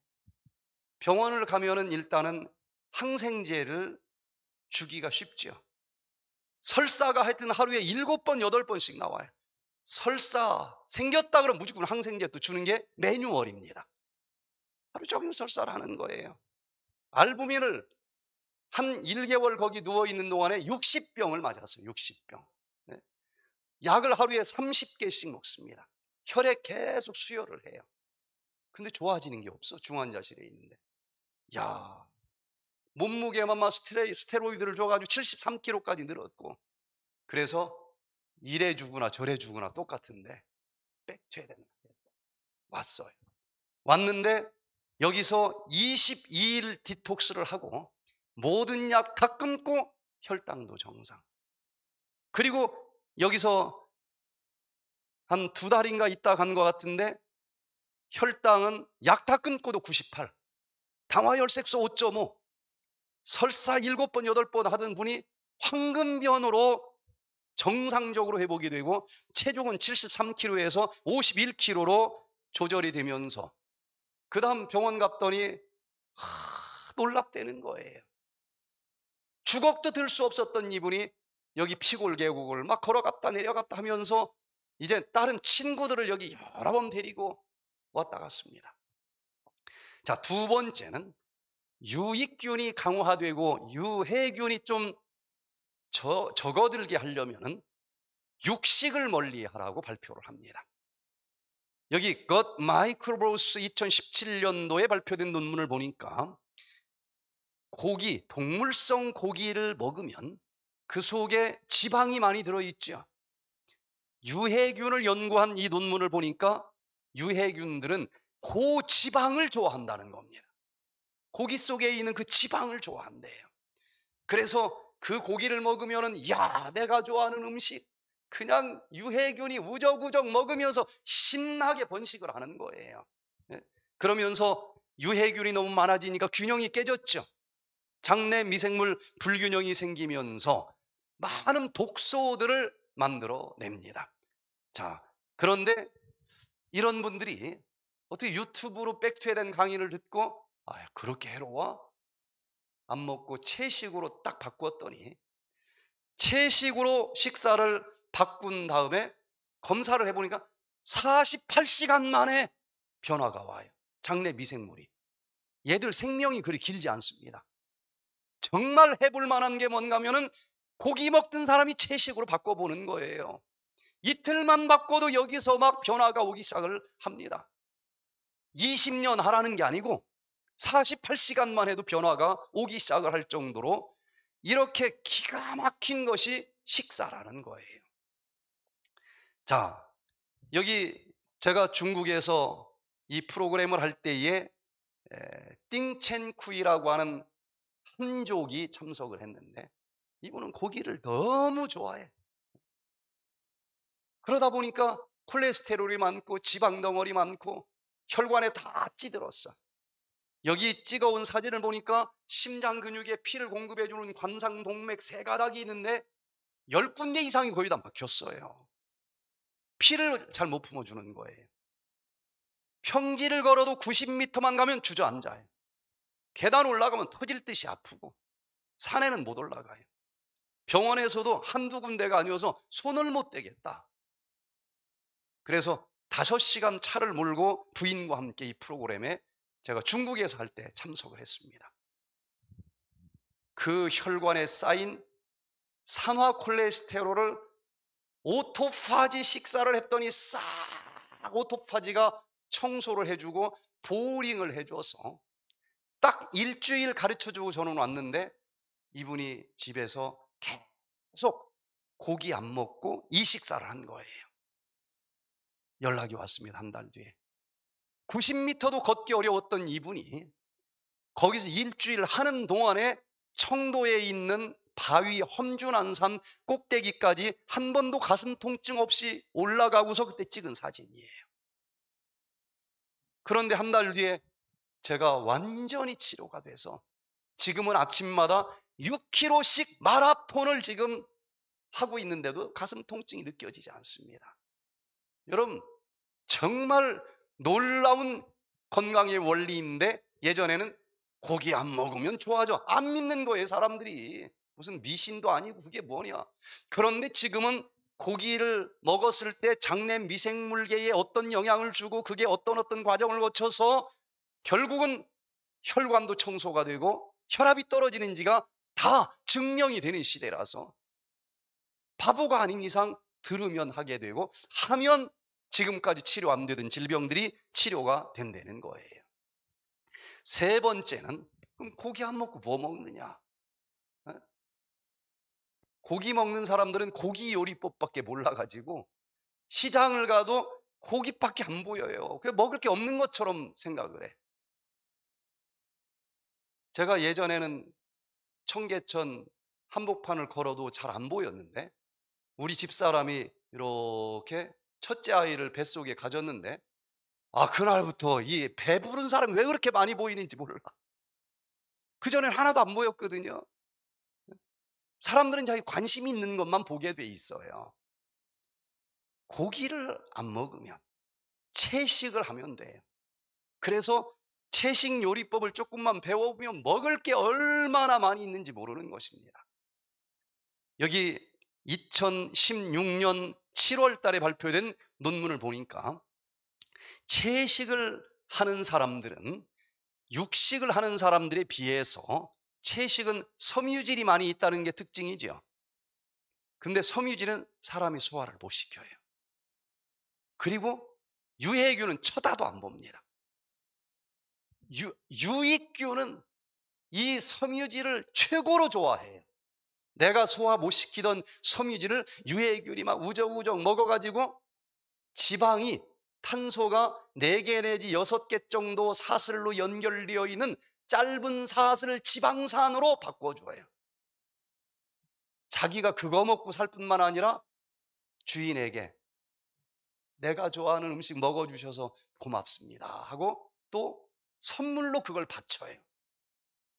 병원을 가면은 일단은 항생제를 주기가 쉽죠. 설사가 하여튼 하루에 일곱 번, 여덟 번씩 나와요. 설사 생겼다 그러면 무조건 항생제 또 주는 게 매뉴얼입니다. 하루 종일 설사를 하는 거예요. 알부민을 한 1개월 거기 누워 있는 동안에 60병을 맞았어요. 60병. 약을 하루에 30개씩 먹습니다. 혈액 계속 수혈을 해요. 근데 좋아지는 게 없어. 중환자실에 있는데. 야 몸무게만 막 스테레, 스테로이드를 줘가지고 73kg까지 늘었고 그래서 이래 주거나 저래 주거나 똑같은데 뺏쳐야 된다 왔어요 왔는데 여기서 22일 디톡스를 하고 모든 약 다 끊고 혈당도 정상 그리고 여기서 한 두 달인가 있다 간 것 같은데 혈당은 약 다 끊고도 98 당화열색소5.5 설사 7번, 8번 하던 분이 황금변으로 정상적으로 회복이 되고 체중은 73kg에서 51kg로 조절이 되면서 그 다음 병원 갔더니 하, 놀랍대는 거예요. 주걱도 들 수 없었던 이분이 여기 피골 계곡을 막 걸어갔다 내려갔다 하면서 이제 다른 친구들을 여기 여러 번 데리고 왔다 갔습니다. 자, 두 번째는 유익균이 강화되고 유해균이 좀 저, 적어들게 하려면은 육식을 멀리 하라고 발표를 합니다. 여기 것 마이크로브로스 2017년도에 발표된 논문을 보니까 고기, 동물성 고기를 먹으면 그 속에 지방이 많이 들어있죠. 유해균을 연구한 이 논문을 보니까 유해균들은 고지방을 좋아한다는 겁니다. 고기 속에 있는 그 지방을 좋아한대요. 그래서 그 고기를 먹으면은 야 내가 좋아하는 음식 그냥 유해균이 우적우적 먹으면서 신나게 번식을 하는 거예요. 예? 그러면서 유해균이 너무 많아지니까 균형이 깨졌죠. 장내 미생물 불균형이 생기면서 많은 독소들을 만들어냅니다. 자, 그런데 이런 분들이 어떻게 유튜브로 백투에 대한 강의를 듣고 아 그렇게 해로워? 안 먹고 채식으로 딱 바꾸었더니 채식으로 식사를 바꾼 다음에 검사를 해보니까 48시간 만에 변화가 와요. 장내 미생물이. 얘들 생명이 그리 길지 않습니다. 정말 해볼 만한 게 뭔가 하면은 고기 먹던 사람이 채식으로 바꿔보는 거예요. 이틀만 바꿔도 여기서 막 변화가 오기 시작을 합니다. 20년 하라는 게 아니고 48시간만 해도 변화가 오기 시작을 할 정도로 이렇게 기가 막힌 것이 식사라는 거예요. 자, 여기 제가 중국에서 이 프로그램을 할 때에 띵첸쿠이라고 하는 한족이 참석을 했는데 이분은 고기를 너무 좋아해. 그러다 보니까 콜레스테롤이 많고 지방 덩어리 많고 혈관에 다 찌들었어. 여기 찍어온 사진을 보니까 심장 근육에 피를 공급해주는 관상동맥 세 가닥이 있는데 열 군데 이상이 거의 다 막혔어요. 피를 잘 못 품어주는 거예요. 평지를 걸어도 90m만 가면 주저앉아요. 계단 올라가면 터질 듯이 아프고 산에는 못 올라가요. 병원에서도 한두 군데가 아니어서 손을 못 대겠다. 그래서 5 시간 차를 몰고 부인과 함께 이 프로그램에 제가 중국에서 할 때 참석을 했습니다. 그 혈관에 쌓인 산화 콜레스테롤을 오토파지 식사를 했더니 싹 오토파지가 청소를 해주고 보링을 해줘서 딱 일주일 가르쳐주고 저는 왔는데 이분이 집에서 계속 고기 안 먹고 이 식사를 한 거예요. 연락이 왔습니다. 한 달 뒤에. 90m도 걷기 어려웠던 이분이 거기서 일주일 하는 동안에 청도에 있는 바위 험준한 산 꼭대기까지 한 번도 가슴 통증 없이 올라가고서 그때 찍은 사진이에요. 그런데 한 달 뒤에 제가 완전히 치료가 돼서 지금은 아침마다 6km씩 마라톤을 지금 하고 있는데도 가슴 통증이 느껴지지 않습니다. 여러분, 정말 놀라운 건강의 원리인데 예전에는 고기 안 먹으면 좋아져. 안 믿는 거예요, 사람들이. 무슨 미신도 아니고 그게 뭐냐. 그런데 지금은 고기를 먹었을 때 장내 미생물계에 어떤 영향을 주고 그게 어떤 어떤 과정을 거쳐서 결국은 혈관도 청소가 되고 혈압이 떨어지는지가 다 증명이 되는 시대라서 바보가 아닌 이상 들으면 하게 되고 하면 지금까지 치료 안 되던 질병들이 치료가 된다는 거예요. 세 번째는 그럼 고기 안 먹고 뭐 먹느냐? 어? 고기 먹는 사람들은 고기 요리법밖에 몰라가지고 시장을 가도 고기밖에 안 보여요. 그냥 먹을 게 없는 것처럼 생각을 해. 제가 예전에는 청계천 한복판을 걸어도 잘 안 보였는데 우리 집사람이 이렇게 첫째 아이를 뱃속에 가졌는데 아 그날부터 이 배부른 사람이 왜 그렇게 많이 보이는지 몰라 그전엔 하나도 안 보였거든요 사람들은 자기 관심이 있는 것만 보게 돼 있어요 고기를 안 먹으면 채식을 하면 돼요 그래서 채식 요리법을 조금만 배워보면 먹을 게 얼마나 많이 있는지 모르는 것입니다 여기 2016년 7월 달에 발표된 논문을 보니까 채식을 하는 사람들은 육식을 하는 사람들에 비해서 채식은 섬유질이 많이 있다는 게 특징이죠. 근데 섬유질은 사람이 소화를 못 시켜요. 그리고 유해균은 쳐다도 안 봅니다. 유, 유익균은 이 섬유질을 최고로 좋아해요. 내가 소화 못 시키던 섬유질을 유해균이 막 우적우적 먹어가지고 지방이 탄소가 4개 내지 6개 정도 사슬로 연결되어 있는 짧은 사슬을 지방산으로 바꿔줘요. 자기가 그거 먹고 살 뿐만 아니라 주인에게 내가 좋아하는 음식 먹어주셔서 고맙습니다 하고 또 선물로 그걸 바쳐요.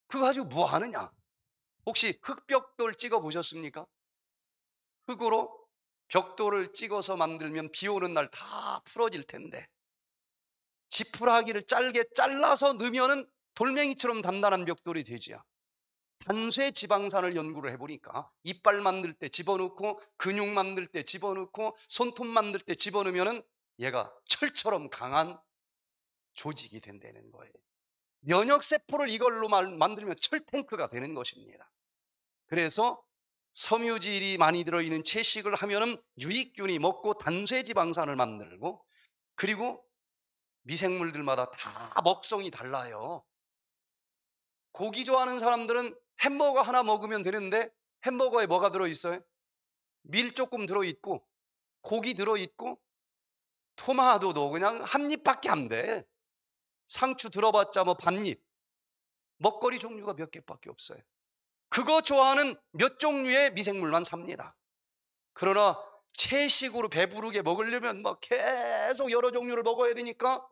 그거 가지고 뭐 하느냐? 혹시 흙벽돌 찍어 보셨습니까? 흙으로 벽돌을 찍어서 만들면 비 오는 날 다 풀어질 텐데 지푸라기를 짧게 잘라서 넣으면 돌멩이처럼 단단한 벽돌이 되지요. 단쇠 지방산을 연구를 해보니까 이빨 만들 때 집어넣고 근육 만들 때 집어넣고 손톱 만들 때 집어넣으면 얘가 철처럼 강한 조직이 된다는 거예요. 면역세포를 이걸로 만들면 철탱크가 되는 것입니다. 그래서 섬유질이 많이 들어있는 채식을 하면 유익균이 먹고 단쇄지방산을 만들고 그리고 미생물들마다 다 먹성이 달라요. 고기 좋아하는 사람들은 햄버거 하나 먹으면 되는데 햄버거에 뭐가 들어있어요? 밀 조금 들어있고 고기 들어있고 토마토도 그냥 한 입밖에 안 돼. 상추 들어봤자 뭐반입 먹거리 종류가 몇 개밖에 없어요. 그거 좋아하는 몇 종류의 미생물만 삽니다. 그러나 채식으로 배부르게 먹으려면 뭐 계속 여러 종류를 먹어야 되니까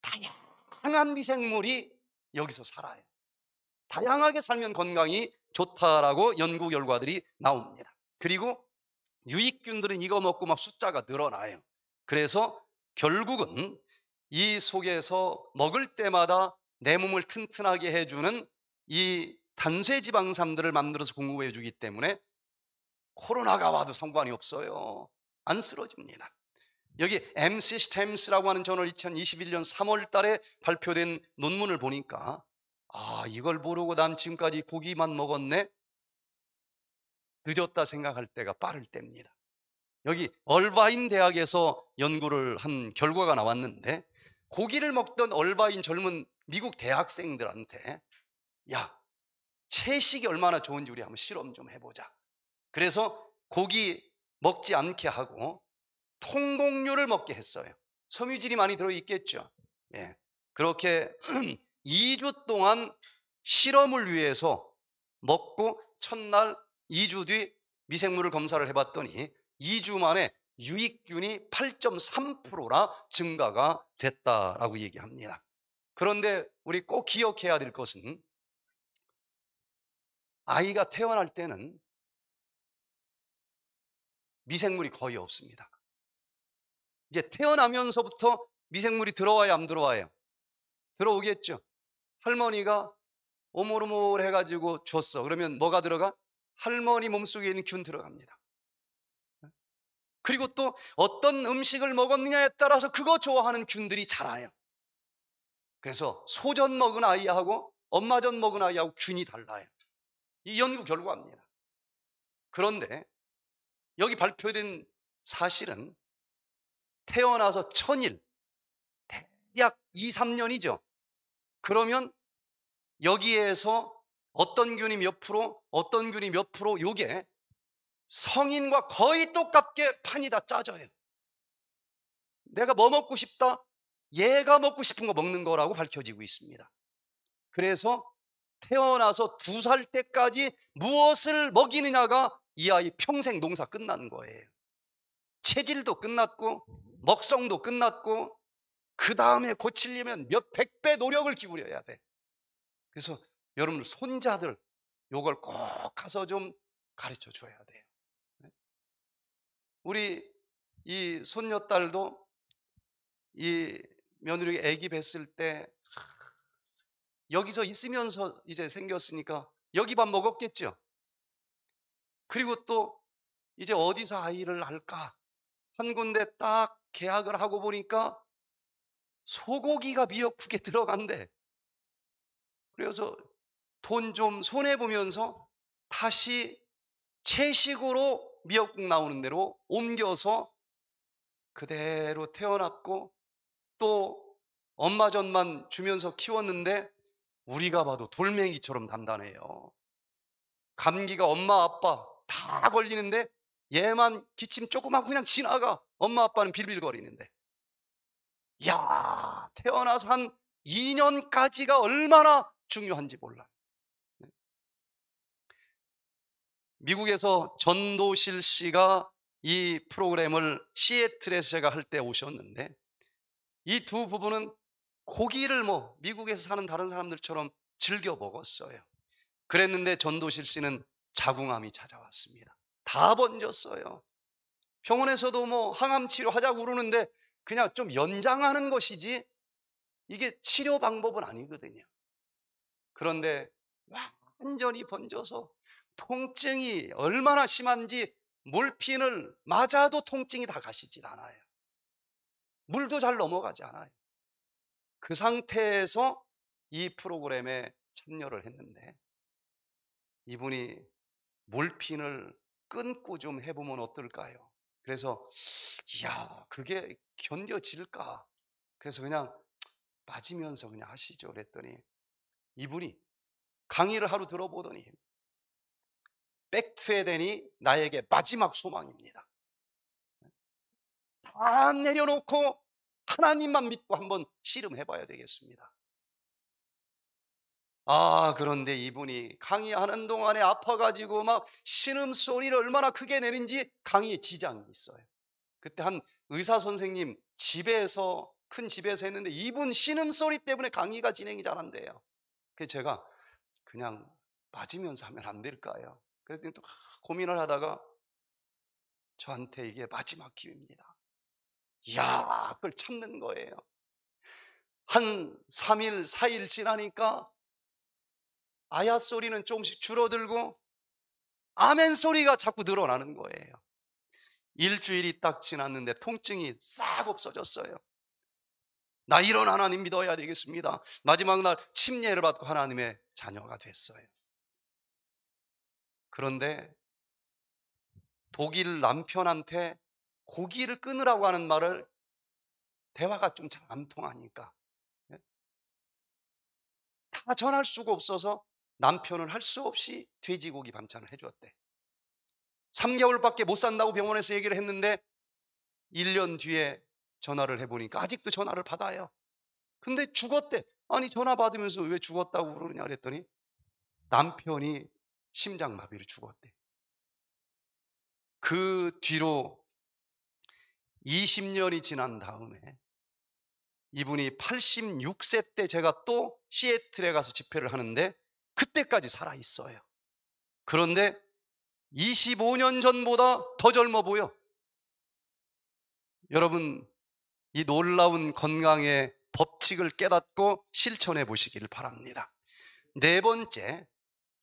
다양한 미생물이 여기서 살아요. 다양하게 살면 건강이 좋다라고 연구 결과들이 나옵니다. 그리고 유익균들은 이거 먹고 막 숫자가 늘어나요. 그래서 결국은 이 속에서 먹을 때마다 내 몸을 튼튼하게 해주는 이 단쇄 지방산들을 만들어서 공급해 주기 때문에 코로나가 와도 상관이 없어요. 안 쓰러집니다. 여기 MC 스템스라고 하는 저널 2021년 3월 달에 발표된 논문을 보니까 아, 이걸 모르고 난 지금까지 고기만 먹었네? 늦었다 생각할 때가 빠를 때입니다. 여기 얼바인 대학에서 연구를 한 결과가 나왔는데 고기를 먹던 얼바인 젊은 미국 대학생들한테 야 채식이 얼마나 좋은지 우리 한번 실험 좀 해보자 그래서 고기 먹지 않게 하고 통곡류를 먹게 했어요 섬유질이 많이 들어있겠죠 예. 그렇게 2주 동안 실험을 위해서 먹고 첫날 2주 뒤 미생물을 검사를 해봤더니 2주 만에 유익균이 8 3라 증가가 됐다라고 얘기합니다. 그런데 우리 꼭 기억해야 될 것은 아이가 태어날 때는 미생물이 거의 없습니다. 이제 태어나면서부터 미생물이 들어와요, 안 들어와요? 들어오겠죠. 할머니가 오물오물 해가지고 줬어. 그러면 뭐가 들어가? 할머니 몸속에 있는 균 들어갑니다. 그리고 또 어떤 음식을 먹었느냐에 따라서 그거 좋아하는 균들이 자라요. 그래서 소전 먹은 아이하고 엄마전 먹은 아이하고 균이 달라요. 이 연구 결과입니다. 그런데 여기 발표된 사실은 태어나서 천일, 대략 2, 3년이죠. 그러면 여기에서 어떤 균이 몇 프로, 어떤 균이 몇 프로, 요게 성인과 거의 똑같게 판이 다 짜져요. 내가 뭐 먹고 싶다? 얘가 먹고 싶은 거 먹는 거라고 밝혀지고 있습니다. 그래서 태어나서 두 살 때까지 무엇을 먹이느냐가 이 아이 평생 농사 끝난 거예요. 체질도 끝났고, 먹성도 끝났고, 그 다음에 고치려면 몇 백배 노력을 기울여야 돼. 그래서 여러분 손자들, 요걸 꼭 가서 좀 가르쳐 줘야 돼요. 우리 이 손녀딸도 이 며느리 애기 뵀을 때 여기서 있으면서 이제 생겼으니까 여기 밥 먹었겠죠. 그리고 또 이제 어디서 아이를 낳을까? 한 군데 딱 계약을 하고 보니까 소고기가 미역국에 들어간대. 그래서 돈 좀 손해보면서 다시 채식으로 미역국 나오는 대로 옮겨서 그대로 태어났고 또 엄마 젖만 주면서 키웠는데 우리가 봐도 돌멩이처럼 단단해요. 감기가 엄마 아빠 다 걸리는데 얘만 기침 조금만 그냥 지나가. 엄마 아빠는 빌빌거리는데. 야, 태어나서 한 2년까지가 얼마나 중요한지 몰라. 미국에서 전도실 씨가 이 프로그램을 시애틀에서 제가 할 때 오셨는데 이 두 부부는 고기를 뭐 미국에서 사는 다른 사람들처럼 즐겨 먹었어요. 그랬는데 전도실 씨는 자궁암이 찾아왔습니다. 다 번졌어요. 병원에서도 뭐 항암 치료 하자고 그러는데 그냥 좀 연장하는 것이지 이게 치료 방법은 아니거든요. 그런데 완전히 번져서 통증이 얼마나 심한지 물핀을 맞아도 통증이 다 가시질 않아요. 물도 잘 넘어가지 않아요. 그 상태에서 이 프로그램에 참여를 했는데 이분이 물핀을 끊고 좀 해보면 어떨까요? 그래서 이야 그게 견뎌질까? 그래서 그냥 맞으면서 그냥 하시죠 그랬더니 이분이 강의를 하루 들어보더니 백투에덴이 나에게 마지막 소망입니다. 다 내려놓고 하나님만 믿고 한번 씨름해 봐야 되겠습니다. 아, 그런데 이분이 강의하는 동안에 아파가지고 막 신음 소리를 얼마나 크게 내는지 강의 지장이 있어요. 그때 한 의사 선생님 집에서 큰 집에서 했는데 이분 신음 소리 때문에 강의가 진행이 잘 안 돼요. 그래서 제가 그냥 맞으면서 하면 안 될까요? 그랬더니 또 고민을 하다가 저한테 이게 마지막 기회입니다. 이야, 그걸 참는 거예요. 한 3일, 4일 지나니까 아야 소리는 조금씩 줄어들고 아멘 소리가 자꾸 늘어나는 거예요. 일주일이 딱 지났는데 통증이 싹 없어졌어요. 나 이런 하나님 믿어야 되겠습니다. 마지막 날 침례를 받고 하나님의 자녀가 됐어요. 그런데 독일 남편한테 고기를 끊으라고 하는 말을 대화가 좀 잘 안 통하니까 예? 다 전할 수가 없어서 남편은 할 수 없이 돼지고기 반찬을 해주었대 3개월밖에 못 산다고 병원에서 얘기를 했는데 1년 뒤에 전화를 해보니까 아직도 전화를 받아요 근데 죽었대 아니 전화 받으면서 왜 죽었다고 그러냐 그랬더니 남편이 심장마비로 죽었대. 그 뒤로 20년이 지난 다음에 이분이 86세 때 제가 또 시애틀에 가서 집회를 하는데 그때까지 살아 있어요. 그런데 25년 전보다 더 젊어 보여. 여러분, 이 놀라운 건강의 법칙을 깨닫고 실천해 보시기를 바랍니다. 네 번째,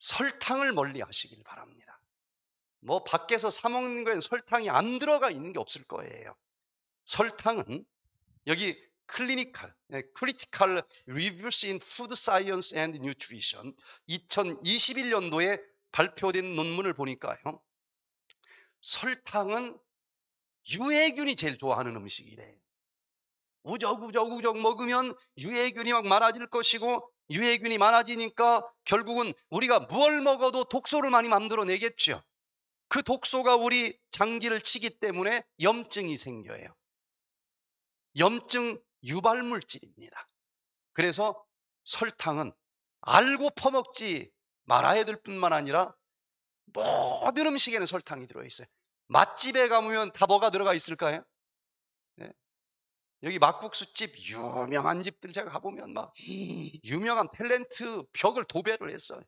설탕을 멀리 하시길 바랍니다. 뭐 밖에서 사 먹는 거엔 설탕이 안 들어가 있는 게 없을 거예요. 설탕은 여기 클리니컬, 크리티컬 리뷰스 인 푸드 사이언스 앤 뉴트리션 2021년도에 발표된 논문을 보니까요. 설탕은 유해균이 제일 좋아하는 음식이래요. 우적우적우적 먹으면 유해균이 막 많아질 것이고 유해균이 많아지니까 결국은 우리가 무얼 먹어도 독소를 많이 만들어내겠죠. 그 독소가 우리 장기를 치기 때문에 염증이 생겨요. 염증 유발 물질입니다. 그래서 설탕은 알고 퍼먹지 말아야 될 뿐만 아니라 모든 음식에는 설탕이 들어있어요. 맛집에 가면 다 뭐가 들어가 있을까요? 여기 막국수집 유명한 집들 제가 가보면 막 음. 유명한 탤런트 벽을 도배를 했어요.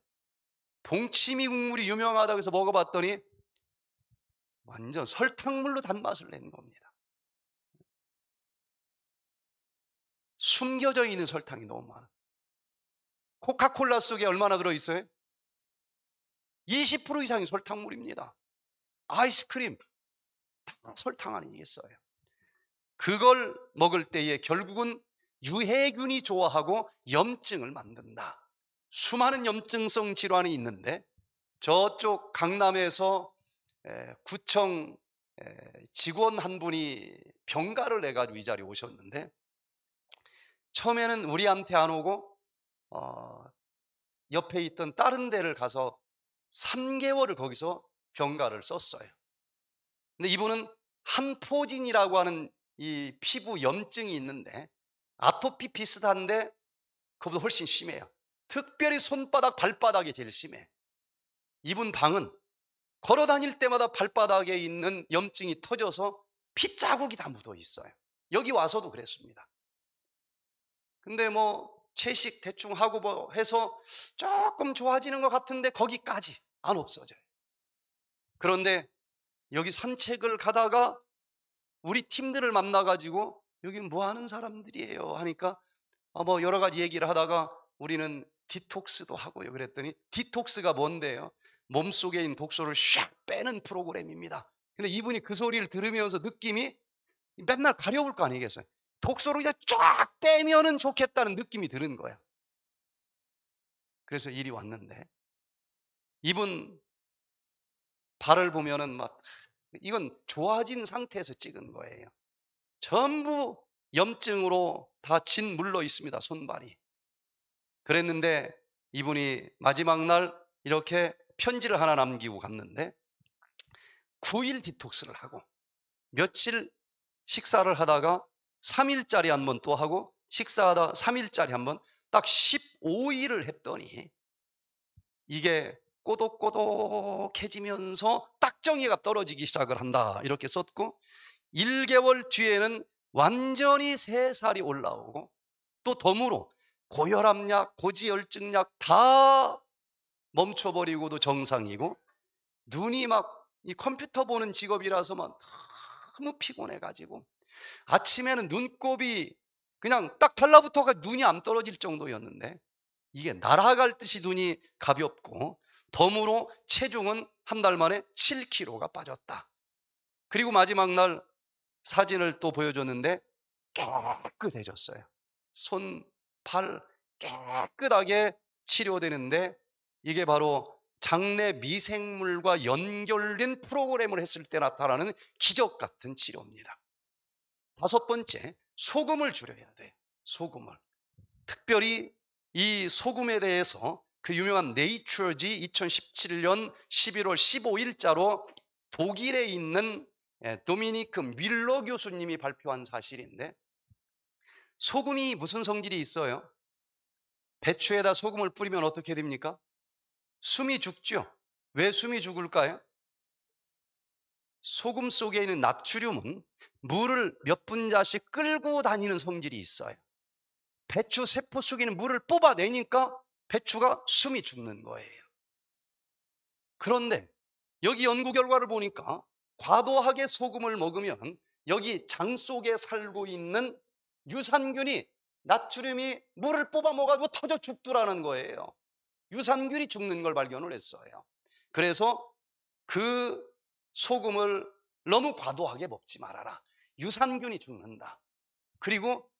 동치미 국물이 유명하다고 해서 먹어봤더니 완전 설탕물로 단맛을 낸 겁니다. 숨겨져 있는 설탕이 너무 많아. 코카콜라 속에 얼마나 들어있어요? 20% 이상이 설탕물입니다. 아이스크림, 다 설탕 아니겠어요? 그걸 먹을 때에 결국은 유해균이 좋아하고 염증을 만든다. 수많은 염증성 질환이 있는데 저쪽 강남에서 구청 직원 한 분이 병가를 내가지고 이 자리에 오셨는데 처음에는 우리한테 안 오고 어, 옆에 있던 다른 데를 가서 3개월을 거기서 병가를 썼어요. 근데 이분은 한포진이라고 하는 이 피부 염증이 있는데 아토피 비슷한데 그보다 훨씬 심해요. 특별히 손바닥, 발바닥이 제일 심해. 이분 방은 걸어 다닐 때마다 발바닥에 있는 염증이 터져서 피자국이 다 묻어 있어요. 여기 와서도 그랬습니다. 근데 뭐 채식 대충 하고 뭐 해서 조금 좋아지는 것 같은데 거기까지 안 없어져요. 그런데 여기 산책을 가다가 우리 팀들을 만나가지고 여기 뭐 하는 사람들이에요 하니까 어, 뭐 여러 가지 얘기를 하다가 우리는 디톡스도 하고요 그랬더니 디톡스가 뭔데요? 몸속에 있는 독소를 샥 빼는 프로그램입니다 근데 이분이 그 소리를 들으면서 느낌이 맨날 가려울 거 아니겠어요? 독소를 그냥 쫙 빼면은 좋겠다는 느낌이 드는 거야 그래서 일이 왔는데 이분 발을 보면은 막 이건 좋아진 상태에서 찍은 거예요. 전부 염증으로 다 진물러 있습니다. 손발이. 그랬는데 이분이 마지막 날 이렇게 편지를 하나 남기고 갔는데 9일 디톡스를 하고 며칠 식사를 하다가 3일짜리 한번 또 하고 식사하다 3일짜리 한번 딱 15일을 했더니 이게 꼬독꼬독해지면서 책정의가 떨어지기 시작을 한다 이렇게 썼고 1개월 뒤에는 완전히 세 살이 올라오고 또 덤으로 고혈압약, 고지혈증약 다 멈춰버리고도 정상이고 눈이 막 이 컴퓨터 보는 직업이라서만 너무 피곤해가지고 아침에는 눈곱이 그냥 딱 달라붙어가 눈이 안 떨어질 정도였는데 이게 날아갈 듯이 눈이 가볍고 덤으로 체중은 한 달 만에 7kg가 빠졌다. 그리고 마지막 날 사진을 또 보여줬는데 깨끗해졌어요. 손, 팔 깨끗하게 치료되는데 이게 바로 장내 미생물과 연결된 프로그램을 했을 때 나타나는 기적 같은 치료입니다. 다섯 번째, 소금을 줄여야 돼요. 소금을. 특별히 이 소금에 대해서 그 유명한 네이처지 2017년 11월 15일자로 독일에 있는 예, 도미니크 밀러 교수님이 발표한 사실인데 소금이 무슨 성질이 있어요? 배추에다 소금을 뿌리면 어떻게 됩니까? 숨이 죽죠? 왜 숨이 죽을까요? 소금 속에 있는 나트륨은 물을 몇 분자씩 끌고 다니는 성질이 있어요. 배추 세포 속에 있는 물을 뽑아내니까 배추가 숨이 죽는 거예요. 그런데 여기 연구 결과를 보니까 과도하게 소금을 먹으면 여기 장 속에 살고 있는 유산균이 나트륨이 물을 뽑아 먹어가지고 터져 죽더라는 거예요. 유산균이 죽는 걸 발견을 했어요. 그래서 그 소금을 너무 과도하게 먹지 말아라. 유산균이 죽는다. 그리고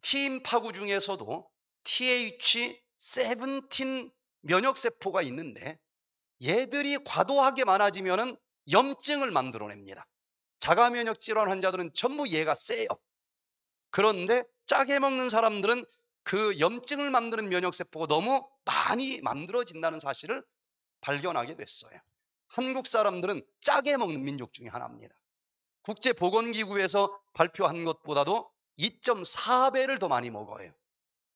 티임 파구 중에서도 TH 세븐틴 면역세포가 있는데 얘들이 과도하게 많아지면 염증을 만들어냅니다 자가면역 질환 환자들은 전부 얘가 세요 그런데 짜게 먹는 사람들은 그 염증을 만드는 면역세포가 너무 많이 만들어진다는 사실을 발견하게 됐어요 한국 사람들은 짜게 먹는 민족 중에 하나입니다 국제보건기구에서 발표한 것보다도 2.4배를 더 많이 먹어요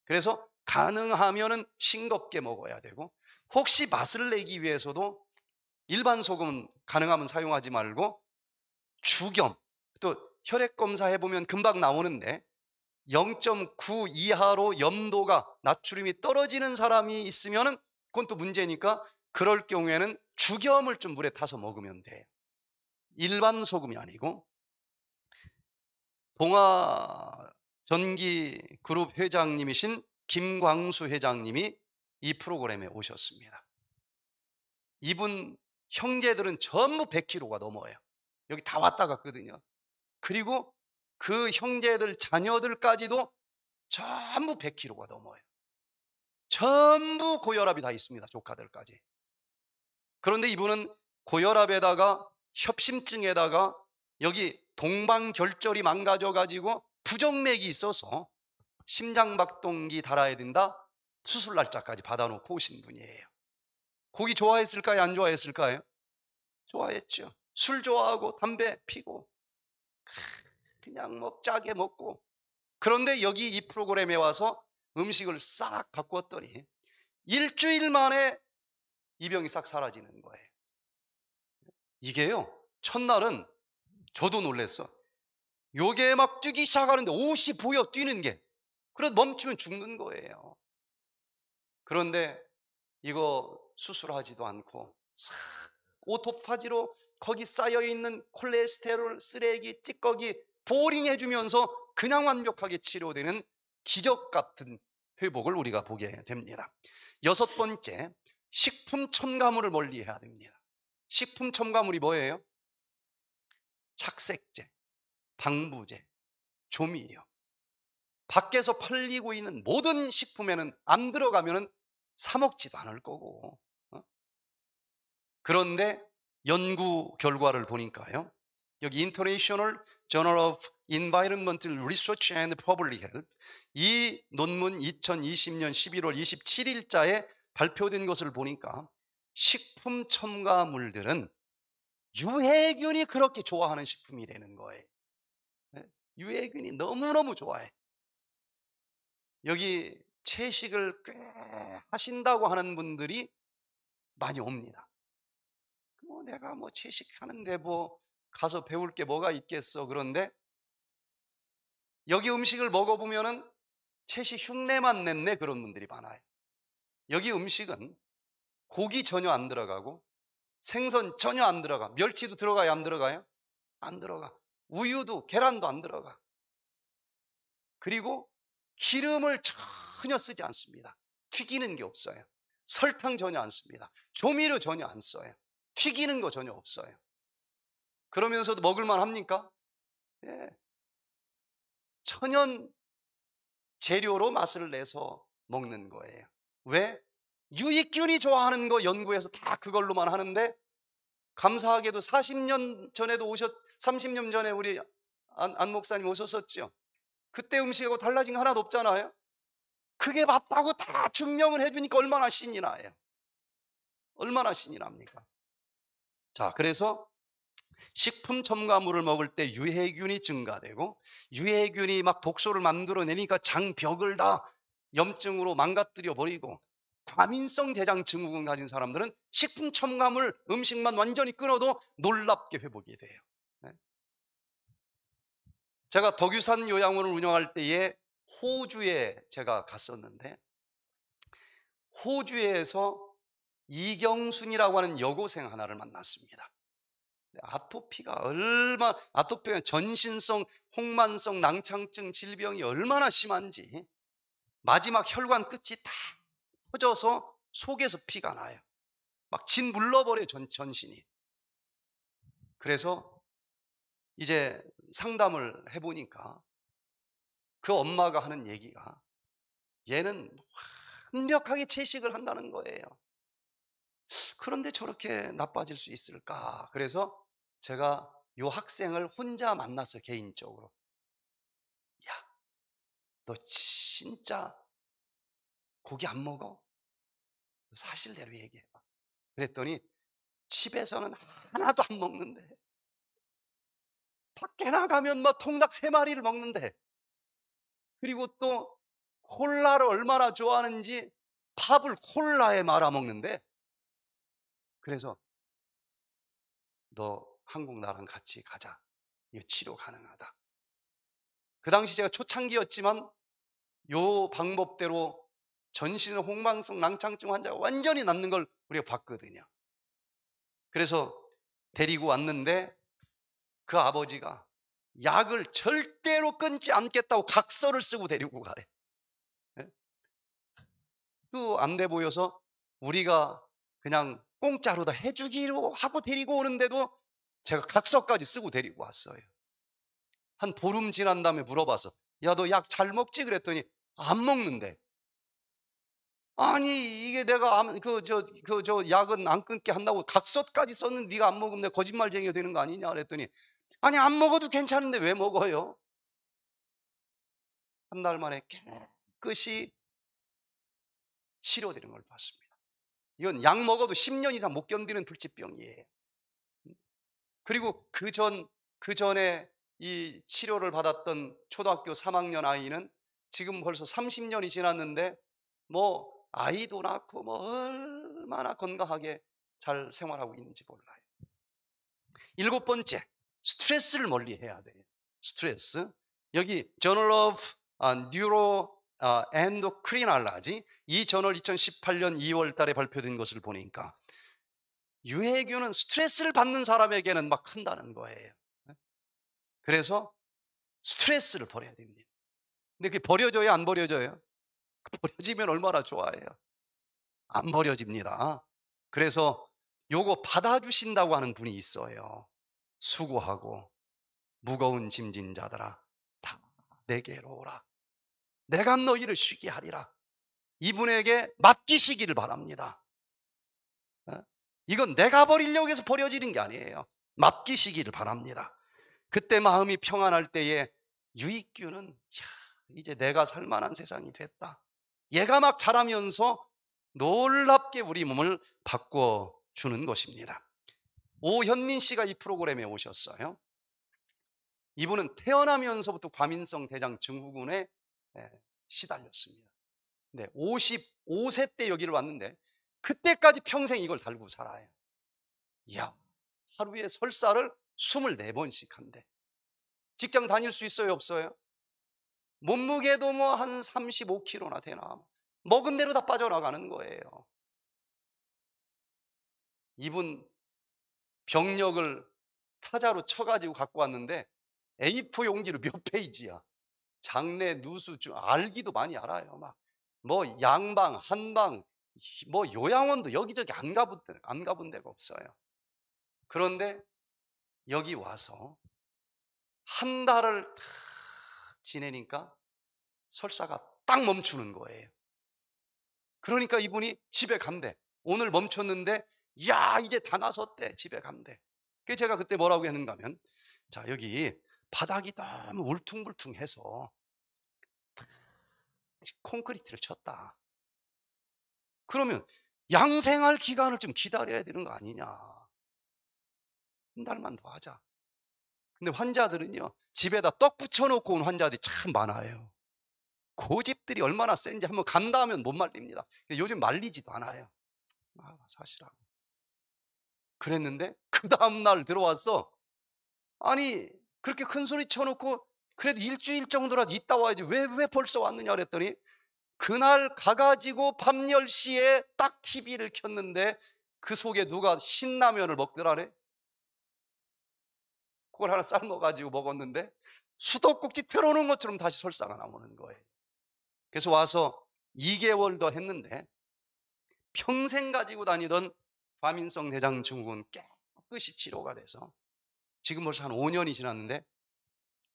그래서 가능하면은 싱겁게 먹어야 되고 혹시 맛을 내기 위해서도 일반 소금은 가능하면 사용하지 말고 주겸 또 혈액 검사해 보면 금방 나오는데 0.9 이하로 염도가 나트륨이 떨어지는 사람이 있으면은 그건 또 문제니까 그럴 경우에는 주겸을 좀 물에 타서 먹으면 돼요. 일반 소금이 아니고 동아 전기 그룹 회장님이신 김광수 회장님이 이 프로그램에 오셨습니다. 이분 형제들은 전부 100kg가 넘어요. 여기 다 왔다 갔거든요. 그리고 그 형제들 자녀들까지도 전부 100kg가 넘어요. 전부 고혈압이 다 있습니다. 조카들까지. 그런데 이분은 고혈압에다가 협심증에다가 여기 동방결절이 망가져 가지고 부정맥이 있어서 심장박동기 달아야 된다. 수술 날짜까지 받아놓고 오신 분이에요. 고기 좋아했을까요? 안 좋아했을까요? 좋아했죠. 술 좋아하고 담배 피고 그냥 뭐 짜게 먹고 그런데 여기 이 프로그램에 와서 음식을 싹 바꾸었더니 일주일 만에 이 병이 싹 사라지는 거예요. 이게요. 첫날은 저도 놀랬어. 요게 막 뛰기 시작하는데 옷이 보여 뛰는 게 그래서 멈추면 죽는 거예요. 그런데 이거 수술하지도 않고 싹 오토파지로 거기 쌓여있는 콜레스테롤, 쓰레기, 찌꺼기 보링 해주면서 그냥 완벽하게 치료되는 기적 같은 회복을 우리가 보게 됩니다. 여섯 번째, 식품 첨가물을 멀리해야 됩니다. 식품 첨가물이 뭐예요? 착색제, 방부제, 조미료, 밖에서 팔리고 있는 모든 식품에는 안 들어가면 사먹지도 않을 거고. 어? 그런데 연구 결과를 보니까요. 여기 International Journal of Environmental Research and Public Health 이 논문 2020년 11월 27일자에 발표된 것을 보니까 식품 첨가물들은 유해균이 그렇게 좋아하는 식품이라는 거예요. 예? 유해균이 너무너무 좋아해. 여기 채식을 꽤 하신다고 하는 분들이 많이 옵니다. 뭐 내가 뭐 채식하는데 뭐 가서 배울 게 뭐가 있겠어. 그런데 여기 음식을 먹어보면은 채식 흉내만 냈네 그런 분들이 많아요. 여기 음식은 고기 전혀 안 들어가고 생선 전혀 안 들어가. 멸치도 들어가요? 안 들어가요? 안 들어가. 우유도 계란도 안 들어가. 그리고 기름을 전혀 쓰지 않습니다. 튀기는 게 없어요. 설탕 전혀 안 씁니다. 조미료 전혀 안 써요. 튀기는 거 전혀 없어요. 그러면서도 먹을만 합니까? 예. 천연 재료로 맛을 내서 먹는 거예요. 왜? 유익균이 좋아하는 거 연구해서 다 그걸로만 하는데 감사하게도 40년 전에도 오셨 30년 전에 우리 안, 안 목사님 오셨었죠. 그때 음식하고 달라진 게 하나도 없잖아요. 그게 맞다고 다 증명을 해주니까 얼마나 신이 나요. 얼마나 신이 납니까? 자, 그래서 식품 첨가물을 먹을 때 유해균이 증가되고 유해균이 막 독소를 만들어내니까 장벽을 다 염증으로 망가뜨려 버리고 과민성 대장 증후군 가진 사람들은 식품 첨가물 음식만 완전히 끊어도 놀랍게 회복이 돼요. 제가 덕유산 요양원을 운영할 때에 호주에 제가 갔었는데 호주에서 이경순이라고 하는 여고생 하나를 만났습니다. 아토피가 얼마 아토피가 전신성 홍만성 낭창증 질병이 얼마나 심한지 마지막 혈관 끝이 다 터져서 속에서 피가 나요. 막 진 물러버려 전 전신이. 그래서 이제 상담을 해보니까 그 엄마가 하는 얘기가 얘는 완벽하게 채식을 한다는 거예요. 그런데 저렇게 나빠질 수 있을까? 그래서 제가 요 학생을 혼자 만나서 개인적으로 야, 너 진짜 고기 안 먹어? 사실대로 얘기해봐. 그랬더니 집에서는 하나도 안 먹는데 밖에 나가면 막 뭐 통닭 세 마리를 먹는데 그리고 또 콜라를 얼마나 좋아하는지 밥을 콜라에 말아 먹는데 그래서 너 한국 나랑 같이 가자. 이 치료 가능하다. 그 당시 제가 초창기였지만 요 방법대로 전신 홍방성 낭창증 환자가 완전히 낫는 걸 우리가 봤거든요. 그래서 데리고 왔는데 그 아버지가 약을 절대로 끊지 않겠다고 각서를 쓰고 데리고 가래. 예? 또안 돼 보여서 우리가 그냥 공짜로 다 해주기로 하고 데리고 오는데도 제가 각서까지 쓰고 데리고 왔어요. 한 보름 지난 다음에 물어봐서 야 너 약 잘 먹지 그랬더니 안 먹는데. 아니 이게 내가 그 저 그저 그, 저 약은 안 끊게 한다고 각서까지 썼는데 네가 안 먹으면 내가 거짓말쟁이가 되는 거 아니냐 그랬더니 아니, 안 먹어도 괜찮은데 왜 먹어요? 한 달 만에 깨끗이 치료되는 걸 봤습니다. 이건 약 먹어도 10년 이상 못 견디는 불치병이에요. 그리고 그 전, 그 전에 이 치료를 받았던 초등학교 3학년 아이는 지금 벌써 30년이 지났는데 뭐 아이도 낳고 뭐 얼마나 건강하게 잘 생활하고 있는지 몰라요. 일곱 번째, 스트레스를 멀리 해야 돼요. 스트레스. 여기 Journal of 아, Neuro 아, Endocrinology 이 저널 2018년 2월 달에 발표된 것을 보니까 유해균은 스트레스를 받는 사람에게는 막한다는 거예요. 그래서 스트레스를 버려야 됩니다. 근데 그게 버려져요? 안 버려져요? 버려지면 얼마나 좋아해요? 안 버려집니다. 그래서 요거 받아주신다고 하는 분이 있어요. 수고하고 무거운 짐진 자들아 다 내게로 오라 내가 너희를 쉬게 하리라 이분에게 맡기시기를 바랍니다 어? 이건 내가 버리려고 해서 버려지는 게 아니에요 맡기시기를 바랍니다 그때 마음이 평안할 때에 유익규는 야 이제 내가 살만한 세상이 됐다 얘가 막 자라면서 놀랍게 우리 몸을 바꿔주는 것입니다 오현민 씨가 이 프로그램에 오셨어요. 이분은 태어나면서부터 과민성 대장 증후군에 예, 시달렸습니다. 네, 55세 때 여기를 왔는데 그때까지 평생 이걸 달고 살아요. 이야, 하루에 설사를 24번씩 한대. 직장 다닐 수 있어요, 없어요? 몸무게도 뭐 한 35kg나 되나. 먹은 대로 다 빠져나가는 거예요. 이분 병력을 타자로 쳐가지고 갖고 왔는데 A4 용지로 몇 페이지야. 장례, 누수, 중 알기도 많이 알아요. 막 뭐 양방, 한방, 뭐 요양원도 여기저기 안 가본, 안 가본 데가 없어요. 그런데 여기 와서 한 달을 탁 지내니까 설사가 딱 멈추는 거예요. 그러니까 이분이 집에 간대. 오늘 멈췄는데 야 이제 다 나섰대 집에 간대 그 제가 그때 뭐라고 했는가 하면 자 여기 바닥이 너무 울퉁불퉁해서 콘크리트를 쳤다 그러면 양생할 기간을 좀 기다려야 되는 거 아니냐 한 달만 더 하자 근데 환자들은요 집에다 떡 붙여놓고 온 환자들이 참 많아요 고집들이 그 얼마나 센지 한번 간다 하면 못 말립니다. 요즘 말리지도 않아요. 아, 사실하고. 그랬는데 그 다음날 들어왔어. 아니 그렇게 큰 소리 쳐놓고 그래도 일주일 정도라도 있다 와야지 왜 왜 벌써 왔느냐 그랬더니 그날 가가지고 밤 10시에 딱 TV를 켰는데 그 속에 누가 신라면을 먹더라래. 그걸 하나 삶아가지고 먹었는데 수도꼭지 틀어놓은 것처럼 다시 설사가 나오는 거예요. 그래서 와서 2개월 더 했는데 평생 가지고 다니던 과민성 대장증후군 깨끗이 치료가 돼서 지금 벌써 한 5년이 지났는데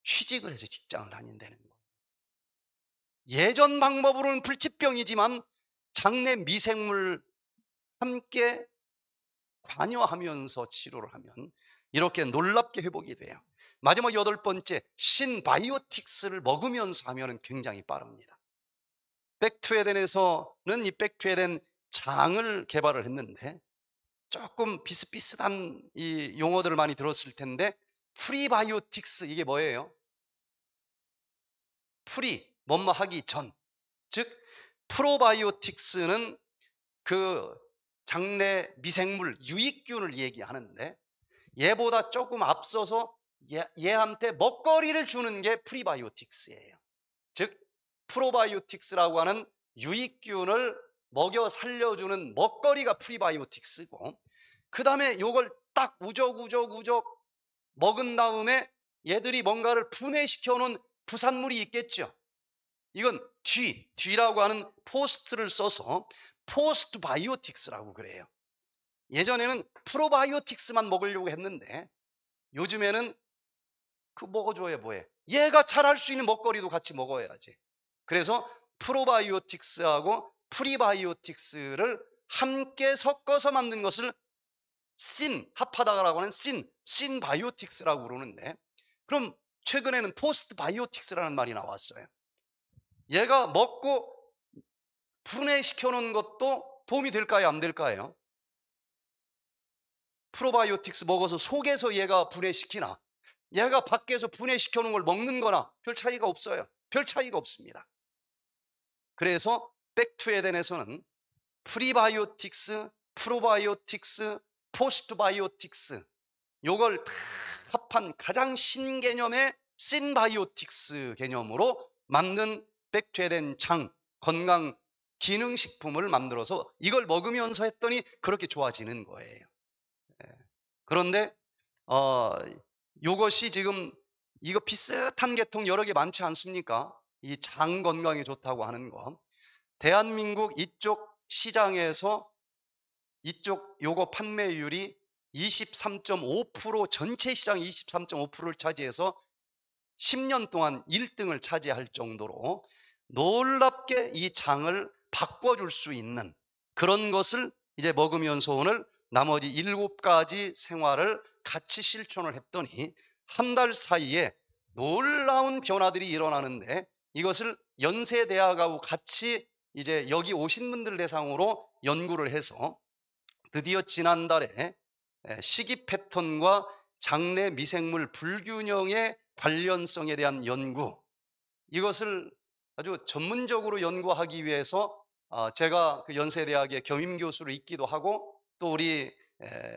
취직을 해서 직장을 다닌다는 거예요. 예전 방법으로는 불치병이지만 장내 미생물 함께 관여하면서 치료를 하면 이렇게 놀랍게 회복이 돼요. 마지막 여덟 번째 신바이오틱스를 먹으면서 하면 굉장히 빠릅니다. 백투에덴에서는 이 백투에덴 장을 개발을 했는데 조금 비슷비슷한 이 용어들을 많이 들었을 텐데 프리바이오틱스 이게 뭐예요? 프리 뭐뭐 하기 전. 즉 프로바이오틱스는 그 장내 미생물 유익균을 얘기하는데 얘보다 조금 앞서서 얘, 얘한테 먹거리를 주는 게 프리바이오틱스예요. 즉 프로바이오틱스라고 하는 유익균을 먹여 살려주는 먹거리가 프리바이오틱스고 그 다음에 요걸 딱 우적우적우적 먹은 다음에 얘들이 뭔가를 분해시켜 놓은 부산물이 있겠죠 이건 뒤, 뒤라고 하는 포스트를 써서 포스트 바이오틱스라고 그래요 예전에는 프로바이오틱스만 먹으려고 했는데 요즘에는 그 먹어줘야 뭐해 얘가 잘할 수 있는 먹거리도 같이 먹어야지 그래서 프로바이오틱스하고 프리바이오틱스를 함께 섞어서 만든 것을 신, 합하다라고 하는 신, 신바이오틱스라고 부르는데 그럼 최근에는 포스트 바이오틱스라는 말이 나왔어요. 얘가 먹고 분해시켜 놓은 것도 도움이 될까요? 안 될까요? 프로바이오틱스 먹어서 속에서 얘가 분해시키나 얘가 밖에서 분해시켜 놓은 걸 먹는 거나 별 차이가 없어요. 별 차이가 없습니다. 그래서 백투에덴에서는 프리바이오틱스, 프로바이오틱스, 포스트바이오틱스 요걸 다 합한 가장 신개념의 신바이오틱스 개념으로 만든 백투에덴 장 건강 기능식품을 만들어서 이걸 먹으면서 했더니 그렇게 좋아지는 거예요. 예. 그런데 어, 요것이 지금 이거 비슷한 계통 여러 개 많지 않습니까? 이 장 건강에 좋다고 하는 거. 대한민국 이쪽 시장에서 이쪽 요거 판매율이 23.5% 전체 시장 23.5%를 차지해서 10년 동안 1등을 차지할 정도로 놀랍게 이 장을 바꿔줄 수 있는 그런 것을 이제 먹으면서 오늘 나머지 7 가지 생활을 같이 실천을 했더니 한 달 사이에 놀라운 변화들이 일어나는데 이것을 연세대학하고 같이 이제 여기 오신 분들 대상으로 연구를 해서 드디어 지난달에 식이 패턴과 장내 미생물 불균형의 관련성에 대한 연구 이것을 아주 전문적으로 연구하기 위해서 아, 제가 그 연세대학의 겸임교수로 있기도 하고 또 우리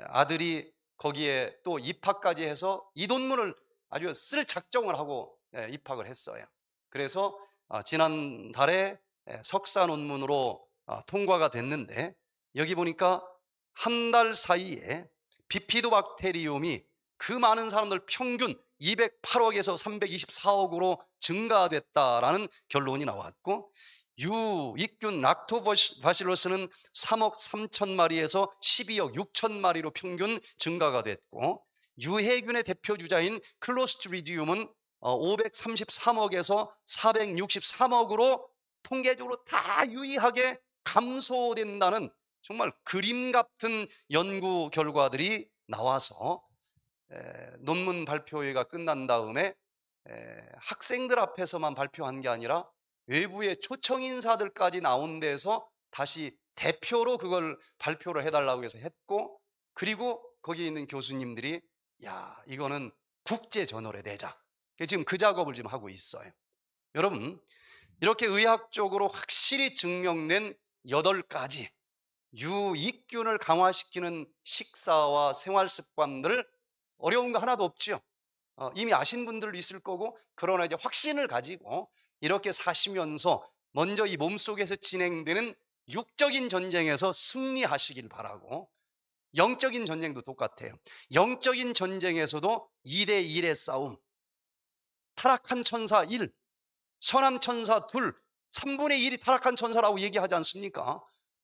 아들이 거기에 또 입학까지 해서 이 논문을 아주 쓸 작정을 하고 입학을 했어요. 그래서 아, 지난달에 예, 석사 논문으로 어, 통과가 됐는데 여기 보니까 한 달 사이에 비피도박테리움이 그 많은 사람들 평균 208억에서 324억으로 증가됐다라는 결론이 나왔고 유익균 락토바실러스는 3억 3천 마리에서 12억 6천 마리로 평균 증가가 됐고 유해균의 대표 주자인 클로스트리디움은 533억에서 어, 463억으로 통계적으로 다 유의하게 감소된다는 정말 그림 같은 연구 결과들이 나와서 에, 논문 발표회가 끝난 다음에 에, 학생들 앞에서만 발표한 게 아니라 외부의 초청 인사들까지 나온 데서 다시 대표로 그걸 발표를 해달라고 해서 했고 그리고 거기에 있는 교수님들이 야 이거는 국제 저널에 내자 지금 그 작업을 지금 하고 있어요 여러분 이렇게 의학적으로 확실히 증명된 8 가지 유익균을 강화시키는 식사와 생활 습관들 어려운 거 하나도 없지요. 어, 이미 아신 분들도 있을 거고 그러나 이제 확신을 가지고 이렇게 사시면서 먼저 이 몸속에서 진행되는 육적인 전쟁에서 승리하시길 바라고 영적인 전쟁도 똑같아요. 영적인 전쟁에서도 2대 1의 싸움 타락한 천사 1 선한 천사 둘, 3분의 1이 타락한 천사라고 얘기하지 않습니까?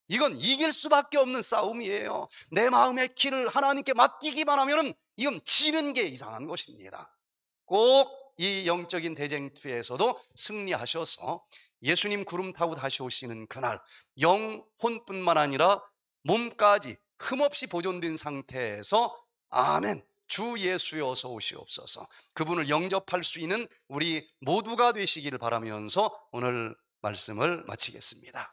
이건 이길 수밖에 없는 싸움이에요. 내 마음의 키를 하나님께 맡기기만 하면은 이건 지는 게 이상한 것입니다. 꼭 이 영적인 대쟁투에서도 승리하셔서 예수님 구름 타고 다시 오시는 그날 영혼뿐만 아니라 몸까지 흠없이 보존된 상태에서 아멘 주 예수여 어서 오시옵소서. 그분을 영접할 수 있는 우리 모두가 되시기를 바라면서 오늘 말씀을 마치겠습니다.